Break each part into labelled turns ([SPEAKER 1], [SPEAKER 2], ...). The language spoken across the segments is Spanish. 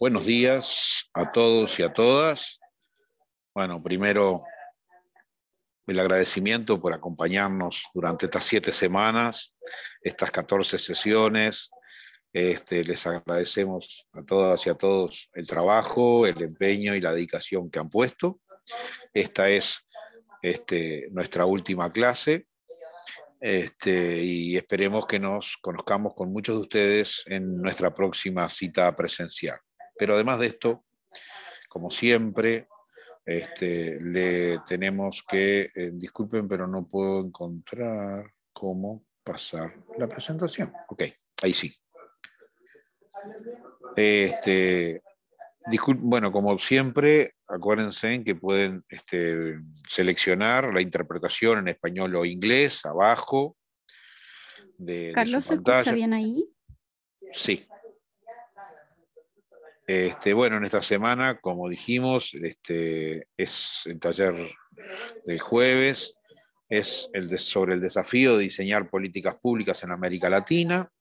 [SPEAKER 1] Buenos días a todos y a todas. Bueno, primero el agradecimiento por acompañarnos durante estas siete semanas, estas 14 sesiones. Este, les agradecemos a todas y a todos el trabajo, el empeño y la dedicación que han puesto. Esta es este, nuestra última clase este, y esperemos que nos conozcamos con muchos de ustedes en nuestra próxima cita presencial. Pero además de esto, como siempre, este, le tenemos que, eh, disculpen, pero no puedo encontrar cómo pasar la presentación. Ok, ahí sí. Este, bueno, como siempre, acuérdense que pueden este, seleccionar la interpretación en español o inglés abajo. Carlos, ¿se escucha bien ahí? Sí, este, bueno, en esta semana, como dijimos, este, es el taller del jueves, es el sobre el desafío de diseñar políticas públicas en América Latina.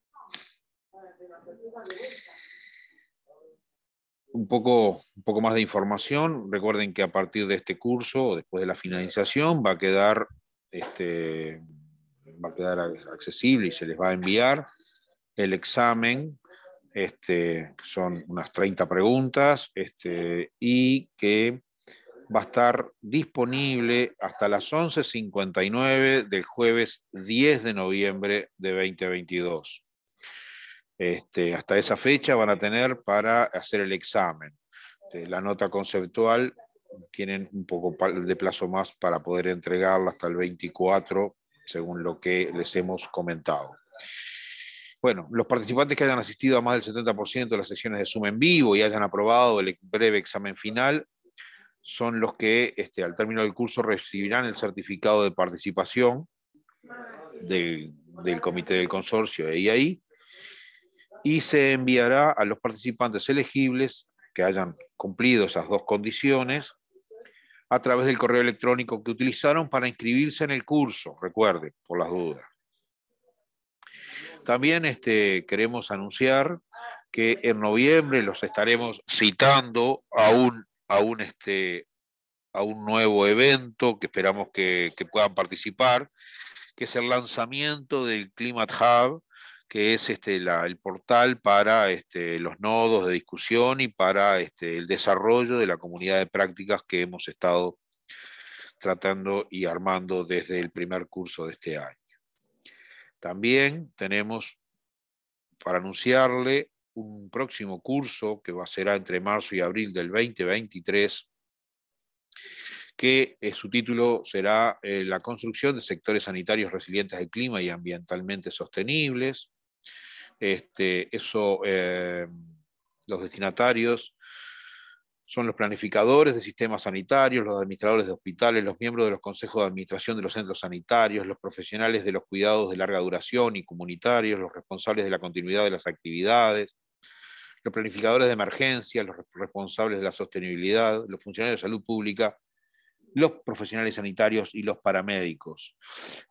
[SPEAKER 1] Un poco, un poco más de información. Recuerden que a partir de este curso, después de la finalización, va a quedar, este, va a quedar accesible y se les va a enviar el examen este, son unas 30 preguntas este, y que va a estar disponible hasta las 11.59 del jueves 10 de noviembre de 2022. Este, hasta esa fecha van a tener para hacer el examen. la nota conceptual tienen un poco de plazo más para poder entregarla hasta el 24, según lo que les hemos comentado. Bueno, los participantes que hayan asistido a más del 70% de las sesiones de Zoom en vivo y hayan aprobado el breve examen final son los que este, al término del curso recibirán el certificado de participación del, comité del consorcio de IAI y se enviará a los participantes elegibles que hayan cumplido esas dos condiciones a través del correo electrónico que utilizaron para inscribirse en el curso, recuerden, por las dudas. También este, queremos anunciar que en noviembre los estaremos citando a un, este, nuevo evento que esperamos que, puedan participar, que es el lanzamiento del Climate Hub, que es este, el portal para los nodos de discusión y para el desarrollo de la comunidad de prácticas que hemos estado tratando y armando desde el primer curso de este año. También tenemos para anunciarle un próximo curso que va a ser entre marzo y abril del 2023, que eh, su título será eh, La construcción de sectores sanitarios resilientes al clima y ambientalmente sostenibles. Este, eso, eh, los destinatarios son los planificadores de sistemas sanitarios, los administradores de hospitales, los miembros de los consejos de administración de los centros sanitarios, los profesionales de los cuidados de larga duración y comunitarios, los responsables de la continuidad de las actividades, los planificadores de emergencia, los responsables de la sostenibilidad, los funcionarios de salud pública, los profesionales sanitarios y los paramédicos.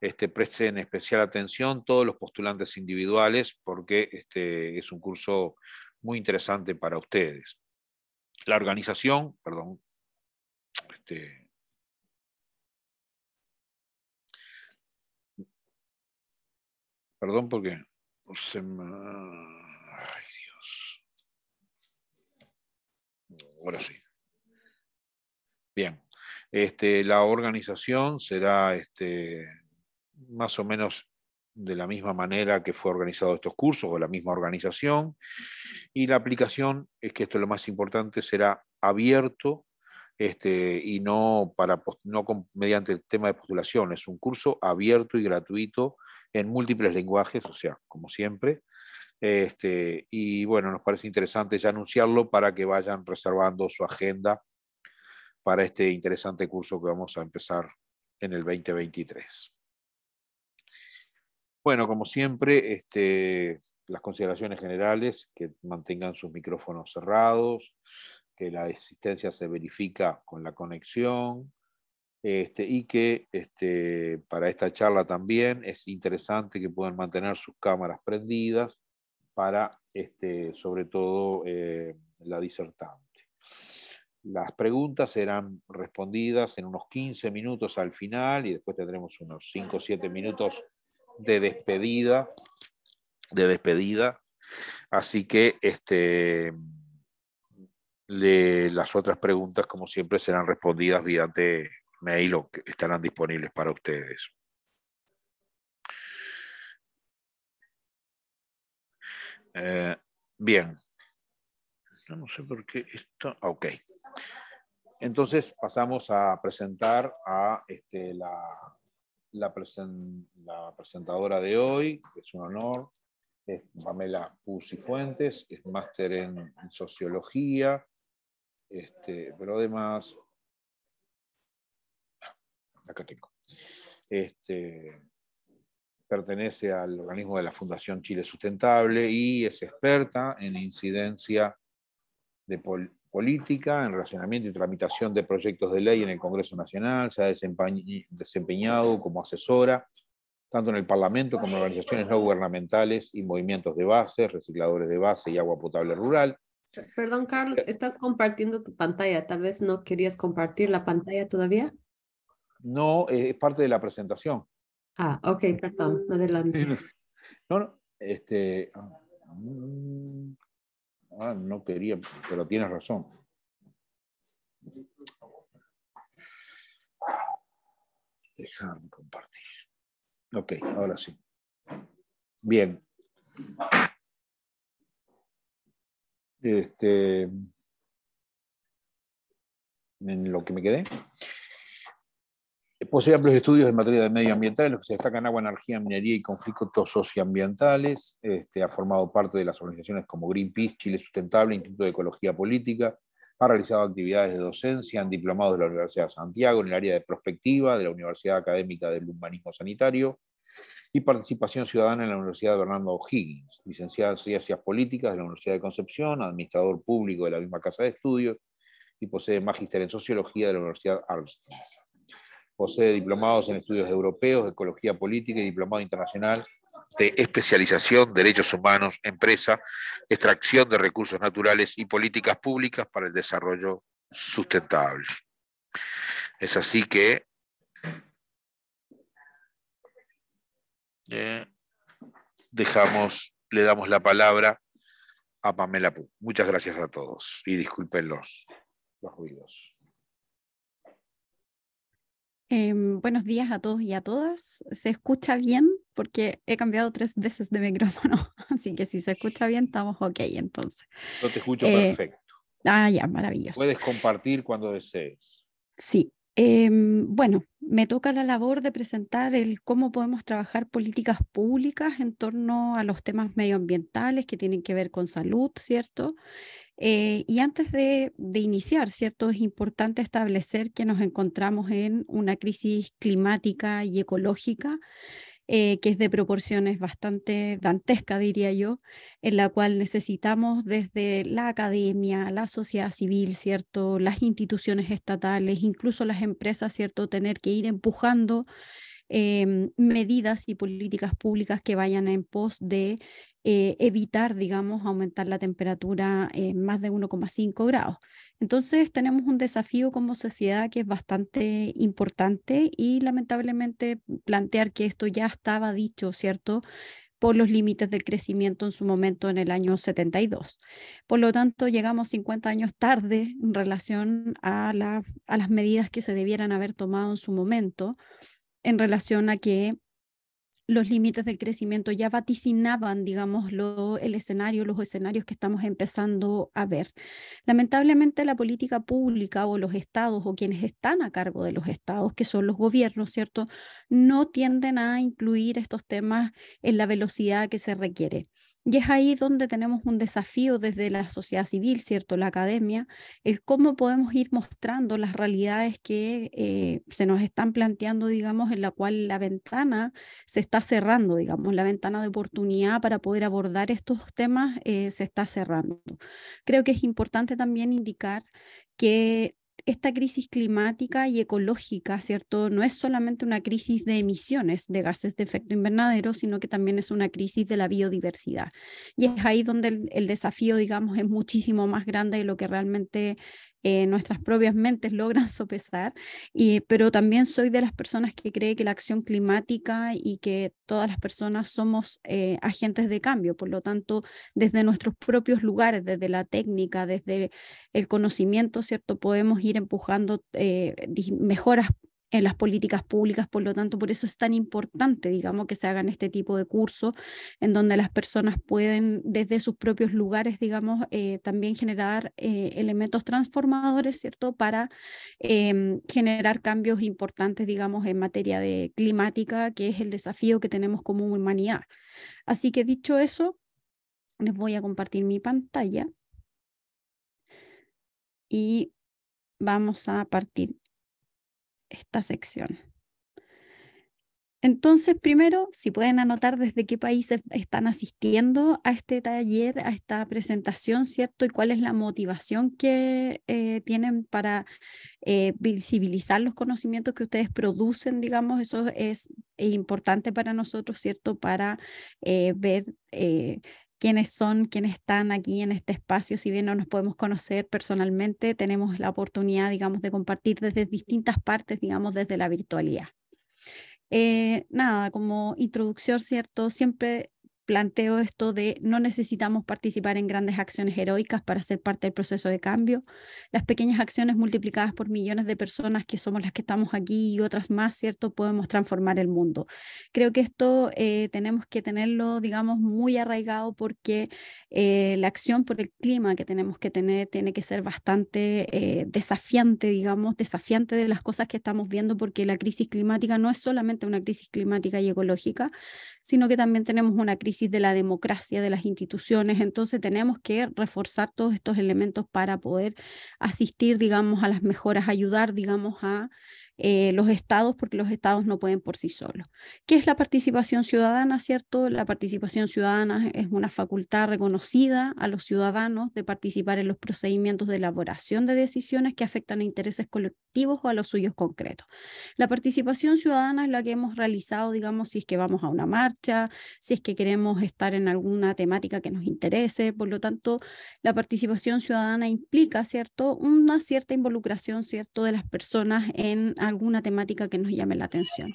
[SPEAKER 1] Este, presten especial atención todos los postulantes individuales porque este, es un curso muy interesante para ustedes la organización, perdón, este, perdón porque se Ay, Dios. Ahora sí. Bien. Este, la organización será este, más o menos de la misma manera que fue organizado estos cursos o la misma organización. Y la aplicación, es que esto es lo más importante, será abierto este, y no, para, no mediante el tema de postulación. Es un curso abierto y gratuito en múltiples lenguajes, o sea, como siempre. Este, y bueno, nos parece interesante ya anunciarlo para que vayan reservando su agenda para este interesante curso que vamos a empezar en el 2023. Bueno, como siempre, este, las consideraciones generales, que mantengan sus micrófonos cerrados, que la existencia se verifica con la conexión, este, y que este, para esta charla también es interesante que puedan mantener sus cámaras prendidas para, sobre todo, eh, la disertante. Las preguntas serán respondidas en unos 15 minutos al final y después tendremos unos 5 o 7 minutos de despedida, de despedida. Así que este, las otras preguntas, como siempre, serán respondidas mediante mail o estarán disponibles para ustedes. Eh, bien. No sé por qué esto. Ok. Entonces pasamos a presentar a este, la, la, presentadora de hoy, es un honor, es Pamela Pusi Fuentes, es máster en, sociología, este, pero además, ah, acá tengo, este, pertenece al organismo de la Fundación Chile Sustentable y es experta en incidencia de, pol política, en relacionamiento y tramitación de proyectos de ley en el Congreso Nacional, se ha desempeñado como asesora, tanto en el Parlamento como en organizaciones no gubernamentales y movimientos de base, recicladores de base y agua potable rural.
[SPEAKER 2] Perdón, Carlos, eh, ¿estás compartiendo tu pantalla? Tal vez no querías compartir la pantalla todavía.
[SPEAKER 1] No, es parte de la presentación.
[SPEAKER 2] Ah, ok, perdón, adelante. No,
[SPEAKER 1] no, este, ah, mm, Ah, no quería, pero tienes razón. Dejarme compartir. Ok, ahora sí. Bien. Este, en lo que me quedé. Posee amplios estudios en materia de medio ambiental, en los que se destacan agua, energía, minería y conflictos socioambientales. Este, ha formado parte de las organizaciones como Greenpeace, Chile Sustentable, Instituto de Ecología Política. Ha realizado actividades de docencia en diplomado de la Universidad de Santiago, en el área de prospectiva de la Universidad Académica del Humanismo Sanitario y participación ciudadana en la Universidad de Bernardo O'Higgins, licenciada en Ciencias Políticas de la Universidad de Concepción, administrador público de la misma Casa de Estudios y posee magíster en Sociología de la Universidad Armstrong posee diplomados en estudios europeos, ecología política y diplomado internacional de especialización, derechos humanos, empresa, extracción de recursos naturales y políticas públicas para el desarrollo sustentable. Es así que... Eh, dejamos, le damos la palabra a Pamela Pú. Muchas gracias a todos y disculpen los ruidos.
[SPEAKER 3] Em, buenos días a todos y a todas. ¿Se escucha bien? Porque he cambiado tres veces de micrófono, así que si se escucha bien, estamos ok entonces. Yo te
[SPEAKER 1] escucho eh, perfecto.
[SPEAKER 3] Ah, ya, maravilloso. Puedes
[SPEAKER 1] compartir cuando desees.
[SPEAKER 3] Sí. Em, bueno, me toca la labor de presentar el cómo podemos trabajar políticas públicas en torno a los temas medioambientales que tienen que ver con salud, ¿cierto? Eh, y antes de, iniciar, ¿cierto? Es importante establecer que nos encontramos en una crisis climática y ecológica. Eh, que es de proporciones bastante dantesca, diría yo, en la cual necesitamos desde la academia, la sociedad civil, ¿cierto? Las instituciones estatales, incluso las empresas, ¿cierto? Tener que ir empujando em, medidas y políticas públicas que vayan en pos de eh, evitar, digamos, aumentar la temperatura en más de 1,5 grados. Entonces tenemos un desafío como sociedad que es bastante importante y lamentablemente plantear que esto ya estaba dicho, ¿cierto? por los límites del crecimiento en su momento en el año 72. Por lo tanto, llegamos 50 años tarde en relación a las medidas que se debieran haber tomado en su momento, en relación a que los límites del crecimiento, ya vaticinaban, digamos, el escenario, los escenarios que estamos empezando a ver. Lamentablemente la política pública o los estados o quienes están a cargo de los estados, que son los gobiernos, ¿cierto? No tienden a incluir estos temas en la velocidad que se requiere. Y es ahí donde tenemos un desafío desde la sociedad civil, ¿cierto? La academia, el cómo podemos ir mostrando las realidades que eh, se nos están planteando, digamos, en la cual la ventana se está cerrando, digamos, la ventana de oportunidad para poder abordar estos temas eh, se está cerrando. Creo que es importante también indicar que esta crisis climática y ecológica, ¿cierto? No es solamente una crisis de emisiones de gases de efecto invernadero, sino que también es una crisis de la biodiversidad. Y es ahí donde el, desafío, digamos, es muchísimo más grande de lo que realmente eh, nuestras propias mentes logran sopesar, y, pero también soy de las personas que cree que la acción climática y que todas las personas somos eh, agentes de cambio, por lo tanto, desde nuestros propios lugares, desde la técnica, desde el conocimiento, ¿cierto? Podemos ir empujando eh, mejoras en las políticas públicas, por lo tanto, por eso es tan importante, digamos, que se hagan este tipo de cursos en donde las personas pueden desde sus propios lugares, digamos, eh, también generar eh, elementos transformadores, ¿cierto? Para em, generar cambios importantes, digamos, en materia de climática, que es el desafío que tenemos como humanidad. Así que dicho eso, les voy a compartir mi pantalla y vamos a partir esta sección. Entonces, primero, si pueden anotar desde qué países están asistiendo a este taller, a esta presentación, ¿cierto? Y cuál es la motivación que eh, tienen para eh, visibilizar los conocimientos que ustedes producen, digamos, eso es importante para nosotros, ¿cierto? Para eh, ver quiénes son, quiénes están aquí en este espacio, si bien no nos podemos conocer personalmente, tenemos la oportunidad, digamos, de compartir desde distintas partes, digamos, desde la virtualidad. Eh, nada, como introducción, ¿cierto? Siempre planteo esto de no necesitamos participar en grandes acciones heroicas para ser parte del proceso de cambio. Las pequeñas acciones multiplicadas por millones de personas que somos las que estamos aquí y otras más, ¿cierto? Podemos transformar el mundo. Creo que esto eh, tenemos que tenerlo, digamos, muy arraigado porque eh, la acción por el clima que tenemos que tener tiene que ser bastante eh, desafiante, digamos, desafiante de las cosas que estamos viendo porque la crisis climática no es solamente una crisis climática y ecológica, sino que también tenemos una crisis de la democracia, de las instituciones. Entonces tenemos que reforzar todos estos elementos para poder asistir, digamos, a las mejoras, ayudar, digamos, a eh, los estados, porque los estados no pueden por sí solos. ¿Qué es la participación ciudadana, cierto? La participación ciudadana es una facultad reconocida a los ciudadanos de participar en los procedimientos de elaboración de decisiones que afectan a intereses colectivos o a los suyos concretos. La participación ciudadana es la que hemos realizado, digamos, si es que vamos a una marcha, si es que queremos estar en alguna temática que nos interese, por lo tanto, la participación ciudadana implica, ¿cierto?, una cierta involucración, ¿cierto?, de las personas en alguna temática que nos llame la atención.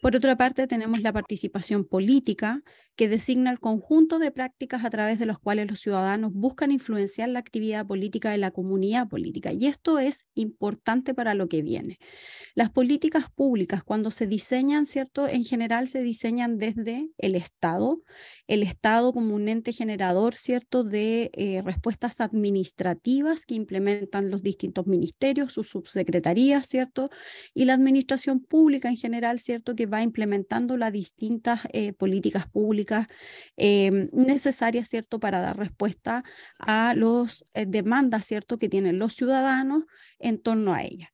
[SPEAKER 3] Por otra parte, tenemos la participación política, que designa el conjunto de prácticas a través de los cuales los ciudadanos buscan influenciar la actividad política de la comunidad política. Y esto es importante para lo que viene. Las políticas públicas, cuando se diseñan, ¿cierto? En general se diseñan desde el Estado, el Estado como un ente generador, ¿cierto?, de eh, respuestas administrativas que implementan los distintos ministerios, sus subsecretarías, ¿cierto? y la administración pública en general, ¿cierto? Que va implementando las distintas eh, políticas públicas eh, necesarias, ¿cierto? Para dar respuesta a las eh, demandas, ¿cierto? Que tienen los ciudadanos en torno a ella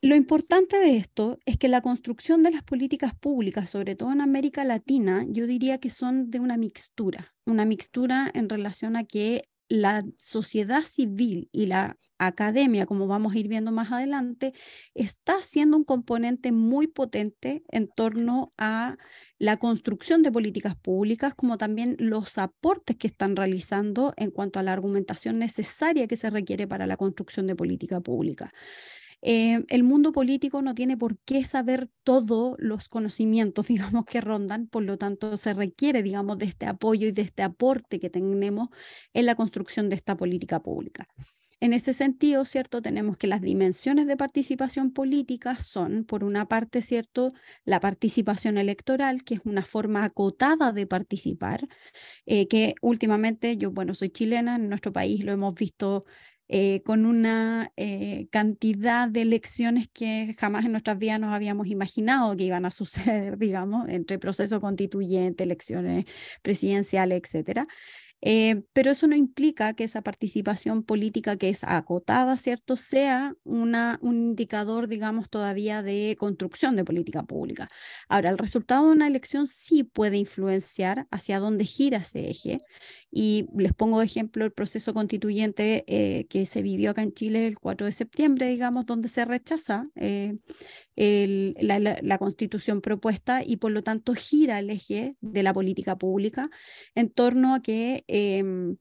[SPEAKER 3] Lo importante de esto es que la construcción de las políticas públicas, sobre todo en América Latina, yo diría que son de una mixtura, una mixtura en relación a que la sociedad civil y la academia, como vamos a ir viendo más adelante, está siendo un componente muy potente en torno a la construcción de políticas públicas, como también los aportes que están realizando en cuanto a la argumentación necesaria que se requiere para la construcción de política pública. Eh, el mundo político no tiene por qué saber todos los conocimientos, digamos, que rondan, por lo tanto se requiere, digamos, de este apoyo y de este aporte que tenemos en la construcción de esta política pública. En ese sentido, ¿cierto? Tenemos que las dimensiones de participación política son, por una parte, ¿cierto? La participación electoral, que es una forma acotada de participar, eh, que últimamente yo, bueno, soy chilena, en nuestro país lo hemos visto eh, con una eh, cantidad de elecciones que jamás en nuestras vidas nos habíamos imaginado que iban a suceder, digamos, entre proceso constituyente, elecciones presidenciales, etcétera. Eh, pero eso no implica que esa participación política que es acotada, ¿cierto?, sea una, un indicador, digamos, todavía de construcción de política pública. Ahora, el resultado de una elección sí puede influenciar hacia dónde gira ese eje. Y les pongo de ejemplo el proceso constituyente eh, que se vivió acá en Chile el 4 de septiembre, digamos, donde se rechaza eh, el, la, la, la, constitución propuesta y por lo tanto gira el eje de la política pública en torno a que em,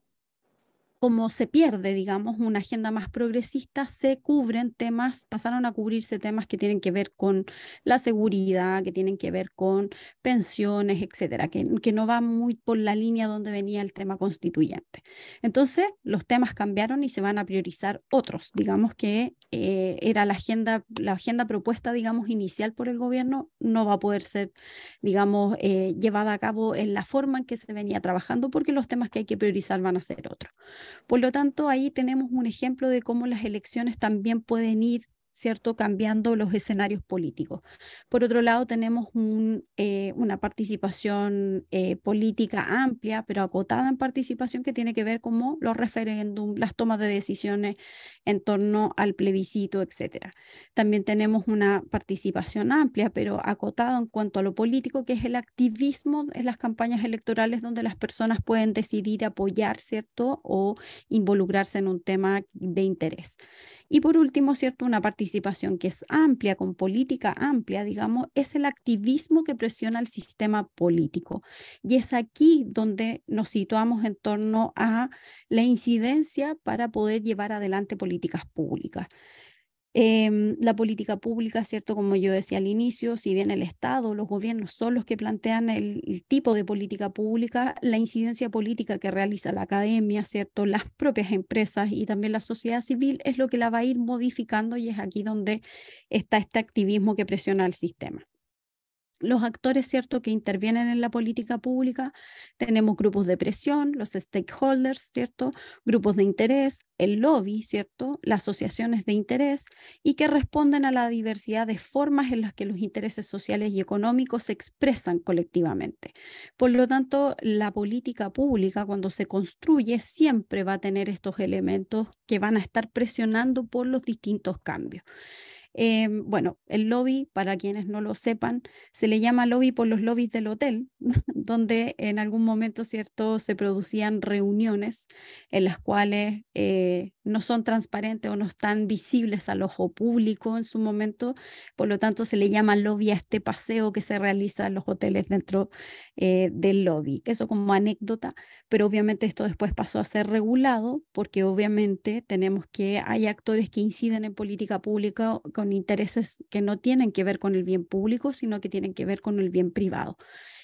[SPEAKER 3] como se pierde, digamos, una agenda más progresista, se cubren temas, pasaron a cubrirse temas que tienen que ver con la seguridad, que tienen que ver con pensiones, etcétera, que, no va muy por la línea donde venía el tema constituyente. Entonces, los temas cambiaron y se van a priorizar otros, digamos que eh, era la agenda, la agenda propuesta, digamos, inicial por el gobierno, no va a poder ser, digamos, eh, llevada a cabo en la forma en que se venía trabajando, porque los temas que hay que priorizar van a ser otros. Por lo tanto, ahí tenemos un ejemplo de cómo las elecciones también pueden ir ¿cierto? Cambiando los escenarios políticos. Por otro lado, tenemos eh, una participación eh, política amplia, pero acotada en participación que tiene que ver como los referéndums, las tomas de decisiones en torno al plebiscito, etc. También tenemos una participación amplia, pero acotada en cuanto a lo político, que es el activismo en las campañas electorales donde las personas pueden decidir apoyar, ¿cierto? O involucrarse en un tema de interés. Y por último, ¿cierto? Una participación que es amplia, con política amplia, digamos, es el activismo que presiona al sistema político. Y es aquí donde nos situamos en torno a la incidencia para poder llevar adelante políticas públicas. Em, la política pública, ¿cierto? Como yo decía al inicio, si bien el Estado, los gobiernos son los que plantean el, tipo de política pública, la incidencia política que realiza la academia, ¿cierto? Las propias empresas y también la sociedad civil es lo que la va a ir modificando y es aquí donde está este activismo que presiona al sistema los actores, ¿cierto?, que intervienen en la política pública. Tenemos grupos de presión, los stakeholders, ¿cierto?, grupos de interés, el lobby, ¿cierto?, las asociaciones de interés y que responden a la diversidad de formas en las que los intereses sociales y económicos se expresan colectivamente. Por lo tanto, la política pública, cuando se construye, siempre va a tener estos elementos que van a estar presionando por los distintos cambios. Em, bueno, el lobby, para quienes no lo sepan, se le llama lobby por los lobbies del hotel, donde en algún momento, ¿cierto?, se producían reuniones en las cuales eh, no son transparentes o no están visibles al ojo público en su momento. Por lo tanto, se le llama lobby a este paseo que se realiza en los hoteles dentro eh, del lobby. Eso como anécdota, pero obviamente esto después pasó a ser regulado porque obviamente tenemos que hay actores que inciden en política pública con intereses que no tienen que ver con el bien público, sino que tienen que ver con el bien privado.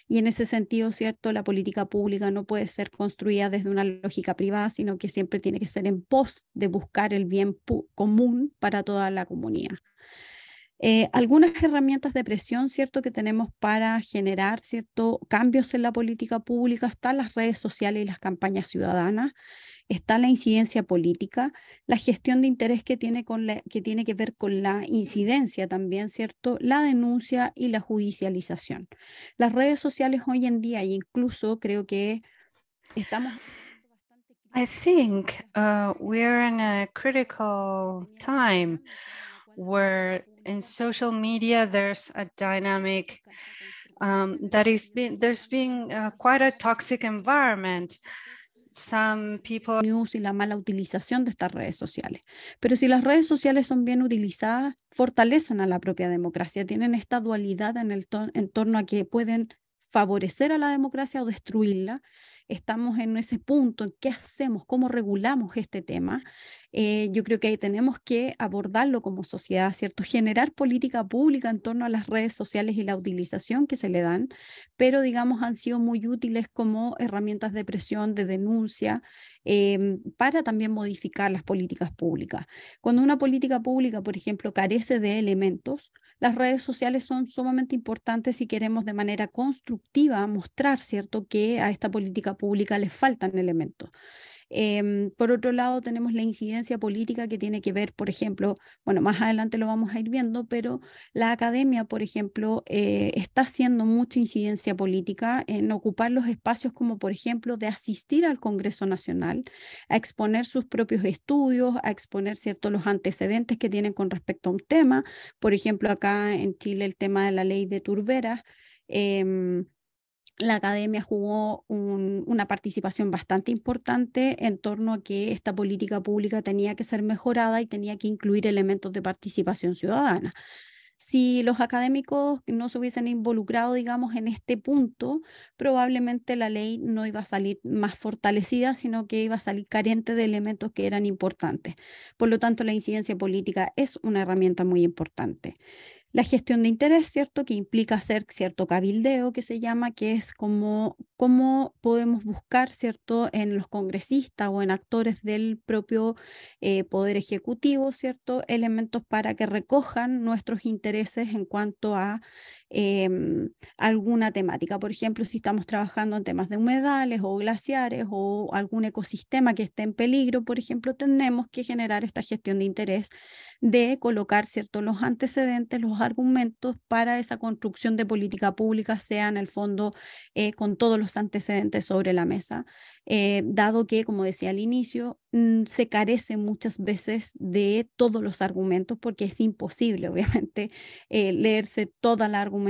[SPEAKER 3] Y en ese sentido, ¿cierto? La política pública no puede ser construida desde una lógica privada, sino que siempre tiene que ser en pos de buscar el bien común para toda la comunidad. Eh, algunas herramientas de presión, ¿cierto?, que tenemos para generar, ¿cierto?, cambios en la política pública, están las redes sociales y las campañas ciudadanas, está la incidencia política, la gestión de interés que tiene, con la, que, tiene que ver con la incidencia también, ¿cierto?, la denuncia y la judicialización. Las redes sociales hoy en día, incluso creo que estamos... I think uh, we're in a critical time where en social media, there's a dynamic um, that is been, there's been uh, quite a toxic environment. Some people... News y la mala utilización de estas redes sociales. Pero si las redes sociales son bien utilizadas, fortalecen a la propia democracia, tienen esta dualidad en, el entorno en torno a que pueden favorecer a la democracia o destruirla. Estamos en ese punto, en qué hacemos, cómo regulamos este tema. Eh, yo creo que ahí tenemos que abordarlo como sociedad, ¿cierto? Generar política pública en torno a las redes sociales y la utilización que se le dan, pero digamos han sido muy útiles como herramientas de presión, de denuncia, em, para también modificar las políticas públicas. Cuando una política pública, por ejemplo, carece de elementos, las redes sociales son sumamente importantes si queremos de manera constructiva mostrar, ¿cierto?, que a esta política pública le faltan elementos. Em, por otro lado, tenemos la incidencia política que tiene que ver, por ejemplo, bueno, más adelante lo vamos a ir viendo, pero la academia, por ejemplo, eh, está haciendo mucha incidencia política en ocupar los espacios como, por ejemplo, de asistir al Congreso Nacional, a exponer sus propios estudios, a exponer ciertos los antecedentes que tienen con respecto a un tema. Por ejemplo, acá en Chile el tema de la ley de turberas. Em, la academia jugó una participación bastante importante en torno a que esta política pública tenía que ser mejorada y tenía que incluir elementos de participación ciudadana. Si los académicos no se hubiesen involucrado, digamos, en este punto, probablemente la ley no iba a salir más fortalecida, sino que iba a salir carente de elementos que eran importantes. Por lo tanto, la incidencia política es una herramienta muy importante. La gestión de interés, ¿cierto? Que implica hacer cierto cabildeo que se llama, que es como cómo podemos buscar, ¿cierto? En los congresistas o en actores del propio eh, Poder Ejecutivo, ¿cierto? Elementos para que recojan nuestros intereses en cuanto a Em, alguna temática. Por ejemplo, si estamos trabajando en temas de humedales o glaciares o algún ecosistema que esté en peligro, por ejemplo, tenemos que generar esta gestión de interés de colocar ¿cierto? los antecedentes, los argumentos para esa construcción de política pública, sea en el fondo eh, con todos los antecedentes sobre la mesa, eh, dado que, como decía al inicio, mm, se carece muchas veces de todos los argumentos porque es imposible, obviamente, eh, leerse toda la argumentación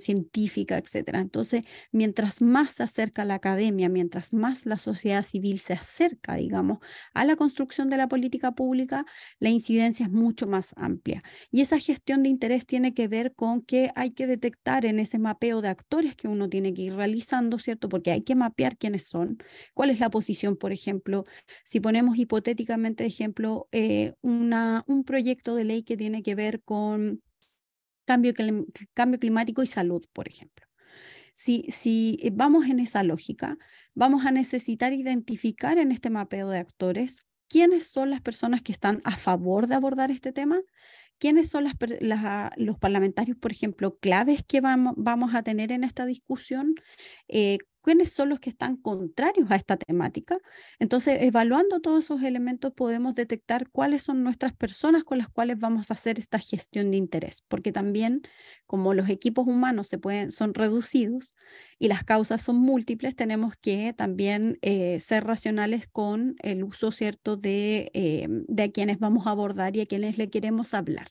[SPEAKER 3] científica, etcétera Entonces, mientras más se acerca la academia, mientras más la sociedad civil se acerca, digamos, a la construcción de la política pública, la incidencia es mucho más amplia. Y esa gestión de interés tiene que ver con que hay que detectar en ese mapeo de actores que uno tiene que ir realizando, ¿cierto? Porque hay que mapear quiénes son, cuál es la posición, por ejemplo, si ponemos hipotéticamente, ejemplo, eh, una, un proyecto de ley que tiene que ver con cambio, cambio climático y salud, por ejemplo. Si, si, eh, vamos en esa lógica, vamos a necesitar identificar en este mapeo de actores quiénes son las personas que están a favor de abordar este tema, quiénes son los parlamentarios, por ejemplo, claves que vamos, vamos, a tener en esta discusión, eh, quiénes son los que están contrarios a esta temática. Entonces, evaluando todos esos elementos, podemos detectar cuáles son nuestras personas con las cuales vamos a hacer esta gestión de interés, porque también como los equipos humanos se pueden, son reducidos y las causas son múltiples, tenemos que también eh, ser racionales con el uso cierto de, eh, de a quienes vamos a abordar y a quienes le queremos hablar.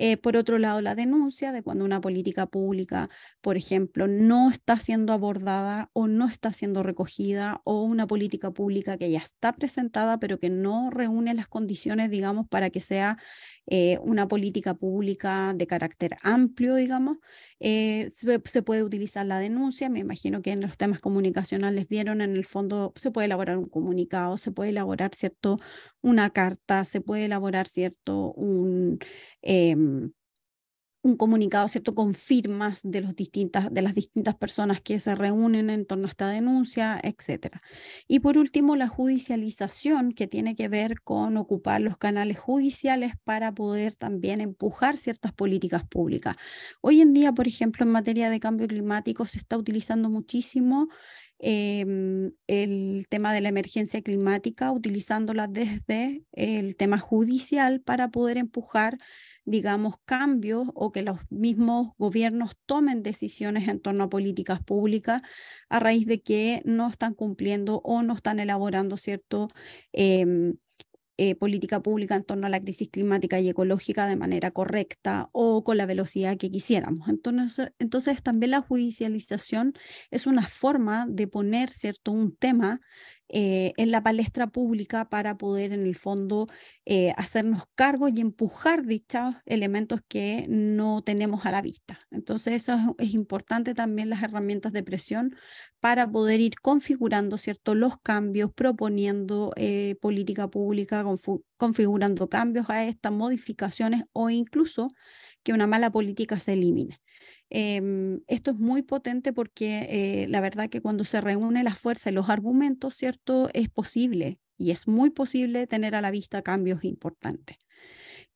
[SPEAKER 3] Eh, por otro lado, la denuncia de cuando una política pública, por ejemplo, no está siendo abordada o no está siendo recogida o una política pública que ya está presentada pero que no reúne las condiciones, digamos, para que sea eh, una política pública de carácter amplio, digamos, eh, se, puede utilizar la denuncia. Me imagino que en los temas comunicacionales vieron en el fondo, se puede elaborar un comunicado, se puede elaborar, ¿cierto?, una carta, se puede elaborar, ¿cierto?, un... Em, un, comunicado, ¿cierto?, con firmas de, los distintas, de las distintas personas que se reúnen en torno a esta denuncia, etc. Y por último, la judicialización, que tiene que ver con ocupar los canales judiciales para poder también empujar ciertas políticas públicas. Hoy en día, por ejemplo, en materia de cambio climático se está utilizando muchísimo em, el tema de la emergencia climática, utilizándola desde el tema judicial para poder empujar digamos, cambios o que los mismos gobiernos tomen decisiones en torno a políticas públicas a raíz de que no están cumpliendo o no están elaborando cierto... Em, eh, política pública en torno a la crisis climática y ecológica de manera correcta o con la velocidad que quisiéramos. Entonces, entonces también la judicialización es una forma de poner cierto un tema eh, en la palestra pública para poder en el fondo eh, hacernos cargo y empujar dichos elementos que no tenemos a la vista. Entonces eso es, importante también las herramientas de presión para poder ir configurando ¿cierto? los cambios, proponiendo eh, política pública, configurando cambios a estas modificaciones o incluso que una mala política se elimine. Em, esto es muy potente porque eh, la verdad que cuando se reúne la fuerza y los argumentos, ¿cierto? Es posible y es muy posible tener a la vista cambios importantes.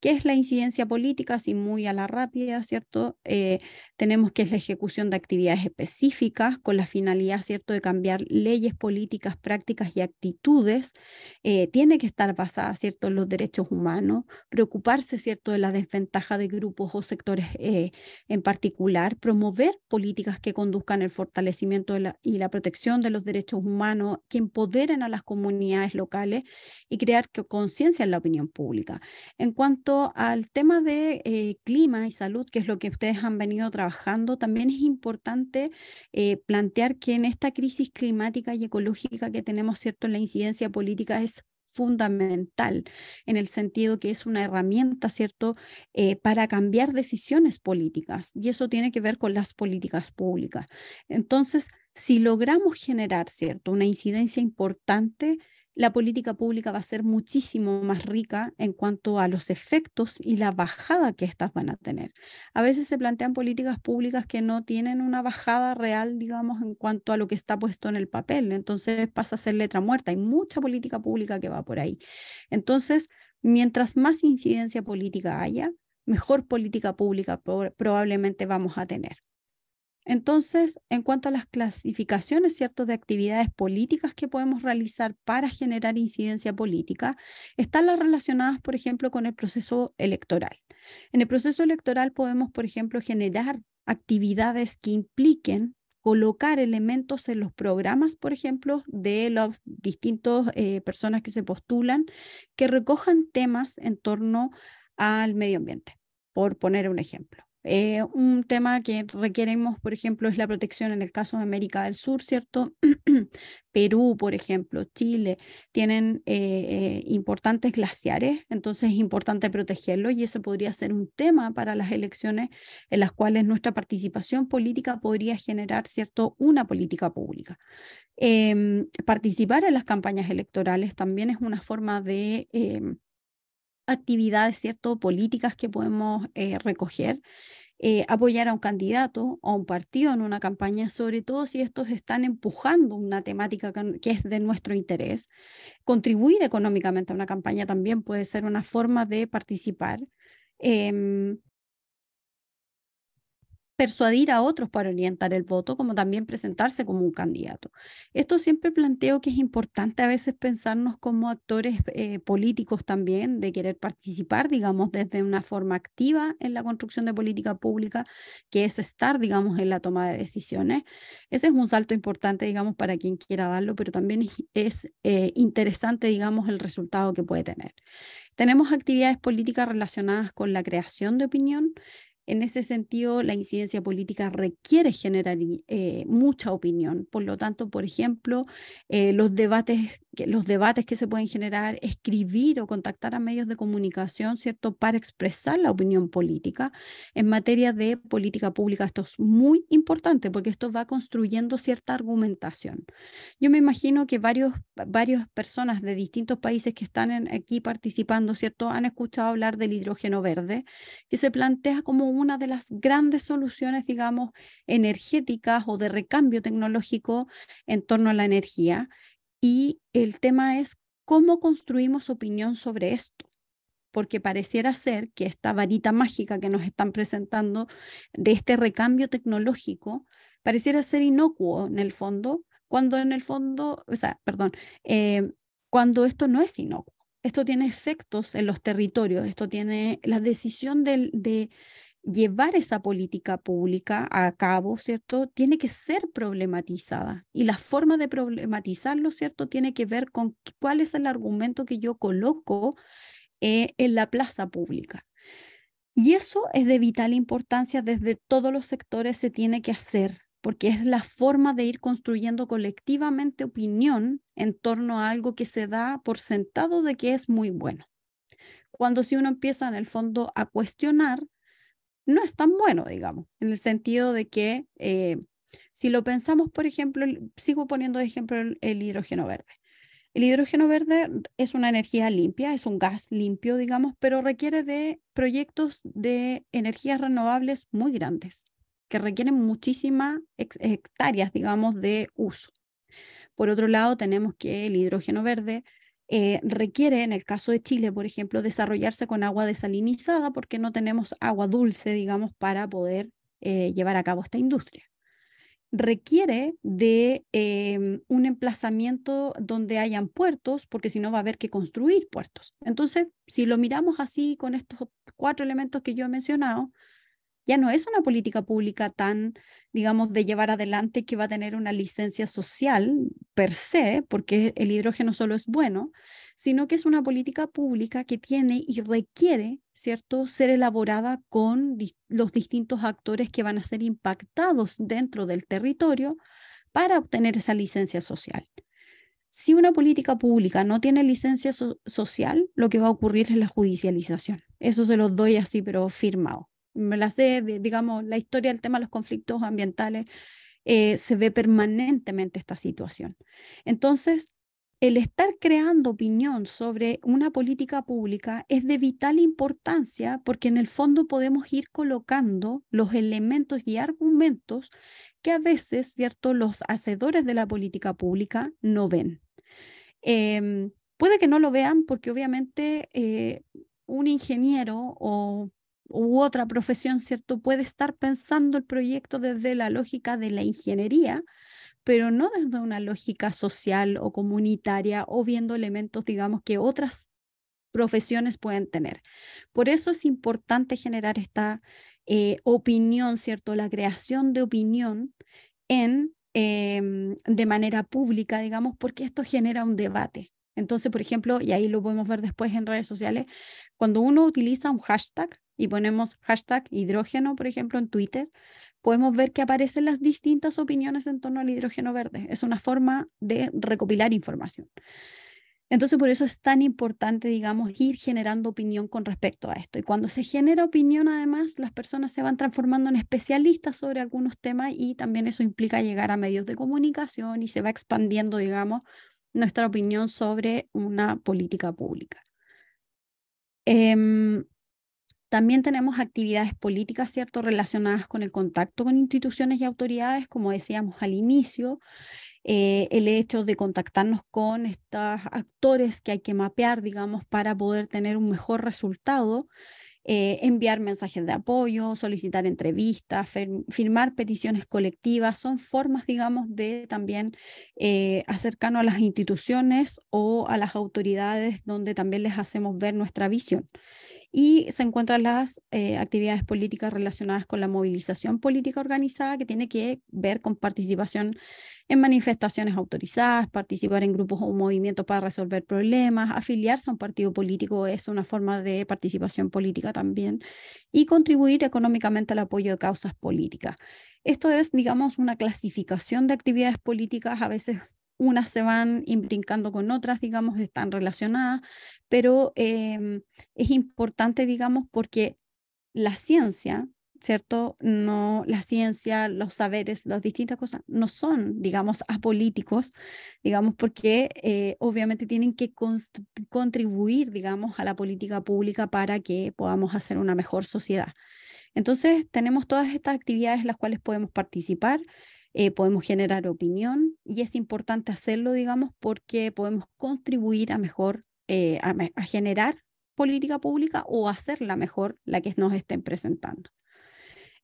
[SPEAKER 3] ¿Qué es la incidencia política? Así muy a la rápida, ¿cierto? Eh, tenemos que es la ejecución de actividades específicas con la finalidad, ¿cierto?, de cambiar leyes políticas, prácticas y actitudes. Eh, tiene que estar basada, ¿cierto?, en los derechos humanos, preocuparse, ¿cierto?, de la desventaja de grupos o sectores eh, en particular, promover políticas que conduzcan el fortalecimiento y la protección de los derechos humanos, que empoderen a las comunidades locales y crear conciencia en la opinión pública. En cuanto al tema de eh, clima y salud, que es lo que ustedes han venido trabajando, también es importante eh, plantear que en esta crisis climática y ecológica que tenemos, ¿cierto? La incidencia política es fundamental en el sentido que es una herramienta, ¿cierto?, eh, para cambiar decisiones políticas y eso tiene que ver con las políticas públicas. Entonces, si logramos generar, ¿cierto?, una incidencia importante la política pública va a ser muchísimo más rica en cuanto a los efectos y la bajada que estas van a tener. A veces se plantean políticas públicas que no tienen una bajada real, digamos, en cuanto a lo que está puesto en el papel. Entonces pasa a ser letra muerta. Hay mucha política pública que va por ahí. Entonces, mientras más incidencia política haya, mejor política pública probablemente vamos a tener. Entonces, en cuanto a las clasificaciones ¿cierto? de actividades políticas que podemos realizar para generar incidencia política, están las relacionadas, por ejemplo, con el proceso electoral. En el proceso electoral podemos, por ejemplo, generar actividades que impliquen colocar elementos en los programas, por ejemplo, de las distintas eh, personas que se postulan, que recojan temas en torno al medio ambiente, por poner un ejemplo. Eh, un tema que requeremos, por ejemplo, es la protección en el caso de América del Sur, ¿cierto? Perú, por ejemplo, Chile, tienen eh, eh, importantes glaciares, entonces es importante protegerlos y eso podría ser un tema para las elecciones en las cuales nuestra participación política podría generar, ¿cierto?, una política pública. Em, participar en las campañas electorales también es una forma de em, actividades, ¿cierto? Políticas que podemos eh, recoger. Eh, apoyar a un candidato o a un partido en una campaña, sobre todo si estos están empujando una temática que es de nuestro interés. Contribuir económicamente a una campaña también puede ser una forma de participar. Em, persuadir a otros para orientar el voto, como también presentarse como un candidato. Esto siempre planteo que es importante a veces pensarnos como actores eh, políticos también, de querer participar, digamos, desde una forma activa en la construcción de política pública, que es estar, digamos, en la toma de decisiones. Ese es un salto importante, digamos, para quien quiera darlo, pero también es, eh, interesante, digamos, el resultado que puede tener. Tenemos actividades políticas relacionadas con la creación de opinión, en ese sentido, la incidencia política requiere generar eh, mucha opinión. Por lo tanto, por ejemplo, eh, los, debates, los debates que se pueden generar, escribir o contactar a medios de comunicación, ¿cierto?, para expresar la opinión política. En materia de política pública, esto es muy importante porque esto va construyendo cierta argumentación. Yo me imagino que varios, varias personas de distintos países que están aquí participando, ¿cierto?, han escuchado hablar del hidrógeno verde, que se plantea como una de las grandes soluciones, digamos, energéticas o de recambio tecnológico en torno a la energía. Y el tema es cómo construimos opinión sobre esto porque pareciera ser que esta varita mágica que nos están presentando de este recambio tecnológico pareciera ser inocuo en el fondo, cuando en el fondo, o sea, perdón, eh, cuando esto no es inocuo. Esto tiene efectos en los territorios, esto tiene la decisión del, de llevar esa política pública a cabo, ¿cierto? Tiene que ser problematizada y la forma de problematizarlo, ¿cierto? Tiene que ver con cuál es el argumento que yo coloco eh, en la plaza pública. Y eso es de vital importancia, desde todos los sectores se tiene que hacer, porque es la forma de ir construyendo colectivamente opinión en torno a algo que se da por sentado de que es muy bueno. Cuando si uno empieza en el fondo a cuestionar, no es tan bueno, digamos, en el sentido de que eh, si lo pensamos, por ejemplo, sigo poniendo de ejemplo el, el, hidrógeno verde. El hidrógeno verde es una energía limpia, es un gas limpio, digamos, pero requiere de proyectos de energías renovables muy grandes, que requieren muchísimas hectáreas, digamos, de uso. Por otro lado, tenemos que el hidrógeno verde eh, requiere, en el caso de Chile, por ejemplo, desarrollarse con agua desalinizada porque no tenemos agua dulce, digamos, para poder eh, llevar a cabo esta industria. Requiere de em, un emplazamiento donde hayan puertos, porque si no va a haber que construir puertos. Entonces, si lo miramos así con estos cuatro elementos que yo he mencionado, ya no es una política pública tan, digamos, de llevar adelante que va a tener una licencia social per se, porque el hidrógeno solo es bueno, sino que es una política pública que tiene y requiere, ¿cierto?, ser elaborada con los distintos actores que van a ser impactados dentro del territorio para obtener esa licencia social. Si una política pública no tiene licencia social, lo que va a ocurrir es la judicialización. Eso se lo doy así, pero firmado me la sé, digamos, la historia del tema de los conflictos ambientales, eh, se ve permanentemente esta situación. Entonces, el estar creando opinión sobre una política pública es de vital importancia porque en el fondo podemos ir colocando los elementos y argumentos que a veces, ¿cierto?, los hacedores de la política pública no ven. Em, puede que no lo vean porque obviamente eh, un ingeniero o u otra profesión, ¿cierto? Puede estar pensando el proyecto desde la lógica de la ingeniería, pero no desde una lógica social o comunitaria o viendo elementos, digamos, que otras profesiones pueden tener. Por eso es importante generar esta eh, opinión, ¿cierto? La creación de opinión en, em, de manera pública, digamos, porque esto genera un debate. Entonces, por ejemplo, y ahí lo podemos ver después en redes sociales, cuando uno utiliza un hashtag, y ponemos hashtag hidrógeno, por ejemplo, en Twitter, podemos ver que aparecen las distintas opiniones en torno al hidrógeno verde. Es una forma de recopilar información. Entonces, por eso es tan importante, digamos, ir generando opinión con respecto a esto. Y cuando se genera opinión, además, las personas se van transformando en especialistas sobre algunos temas y también eso implica llegar a medios de comunicación y se va expandiendo, digamos, nuestra opinión sobre una política pública. Em, también tenemos actividades políticas, ¿cierto?, relacionadas con el contacto con instituciones y autoridades, como decíamos al inicio, eh, el hecho de contactarnos con estos actores que hay que mapear, digamos, para poder tener un mejor resultado, eh, enviar mensajes de apoyo, solicitar entrevistas, firmar peticiones colectivas, son formas, digamos, de también eh, acercarnos a las instituciones o a las autoridades donde también les hacemos ver nuestra visión y se encuentran las eh, actividades políticas relacionadas con la movilización política organizada, que tiene que ver con participación en manifestaciones autorizadas, participar en grupos o movimientos para resolver problemas, afiliarse a un partido político es una forma de participación política también, y contribuir económicamente al apoyo de causas políticas. Esto es, digamos, una clasificación de actividades políticas a veces unas se van imbrincando con otras, digamos, están relacionadas, pero em, es importante, digamos, porque la ciencia, ¿cierto? No, la ciencia, los saberes, las distintas cosas no son, digamos, apolíticos, digamos, porque eh, obviamente tienen que contribuir, digamos, a la política pública para que podamos hacer una mejor sociedad. Entonces, tenemos todas estas actividades en las cuales podemos participar eh, podemos generar opinión y es importante hacerlo, digamos, porque podemos contribuir a mejor, eh, a, generar política pública o hacerla mejor la que nos estén presentando.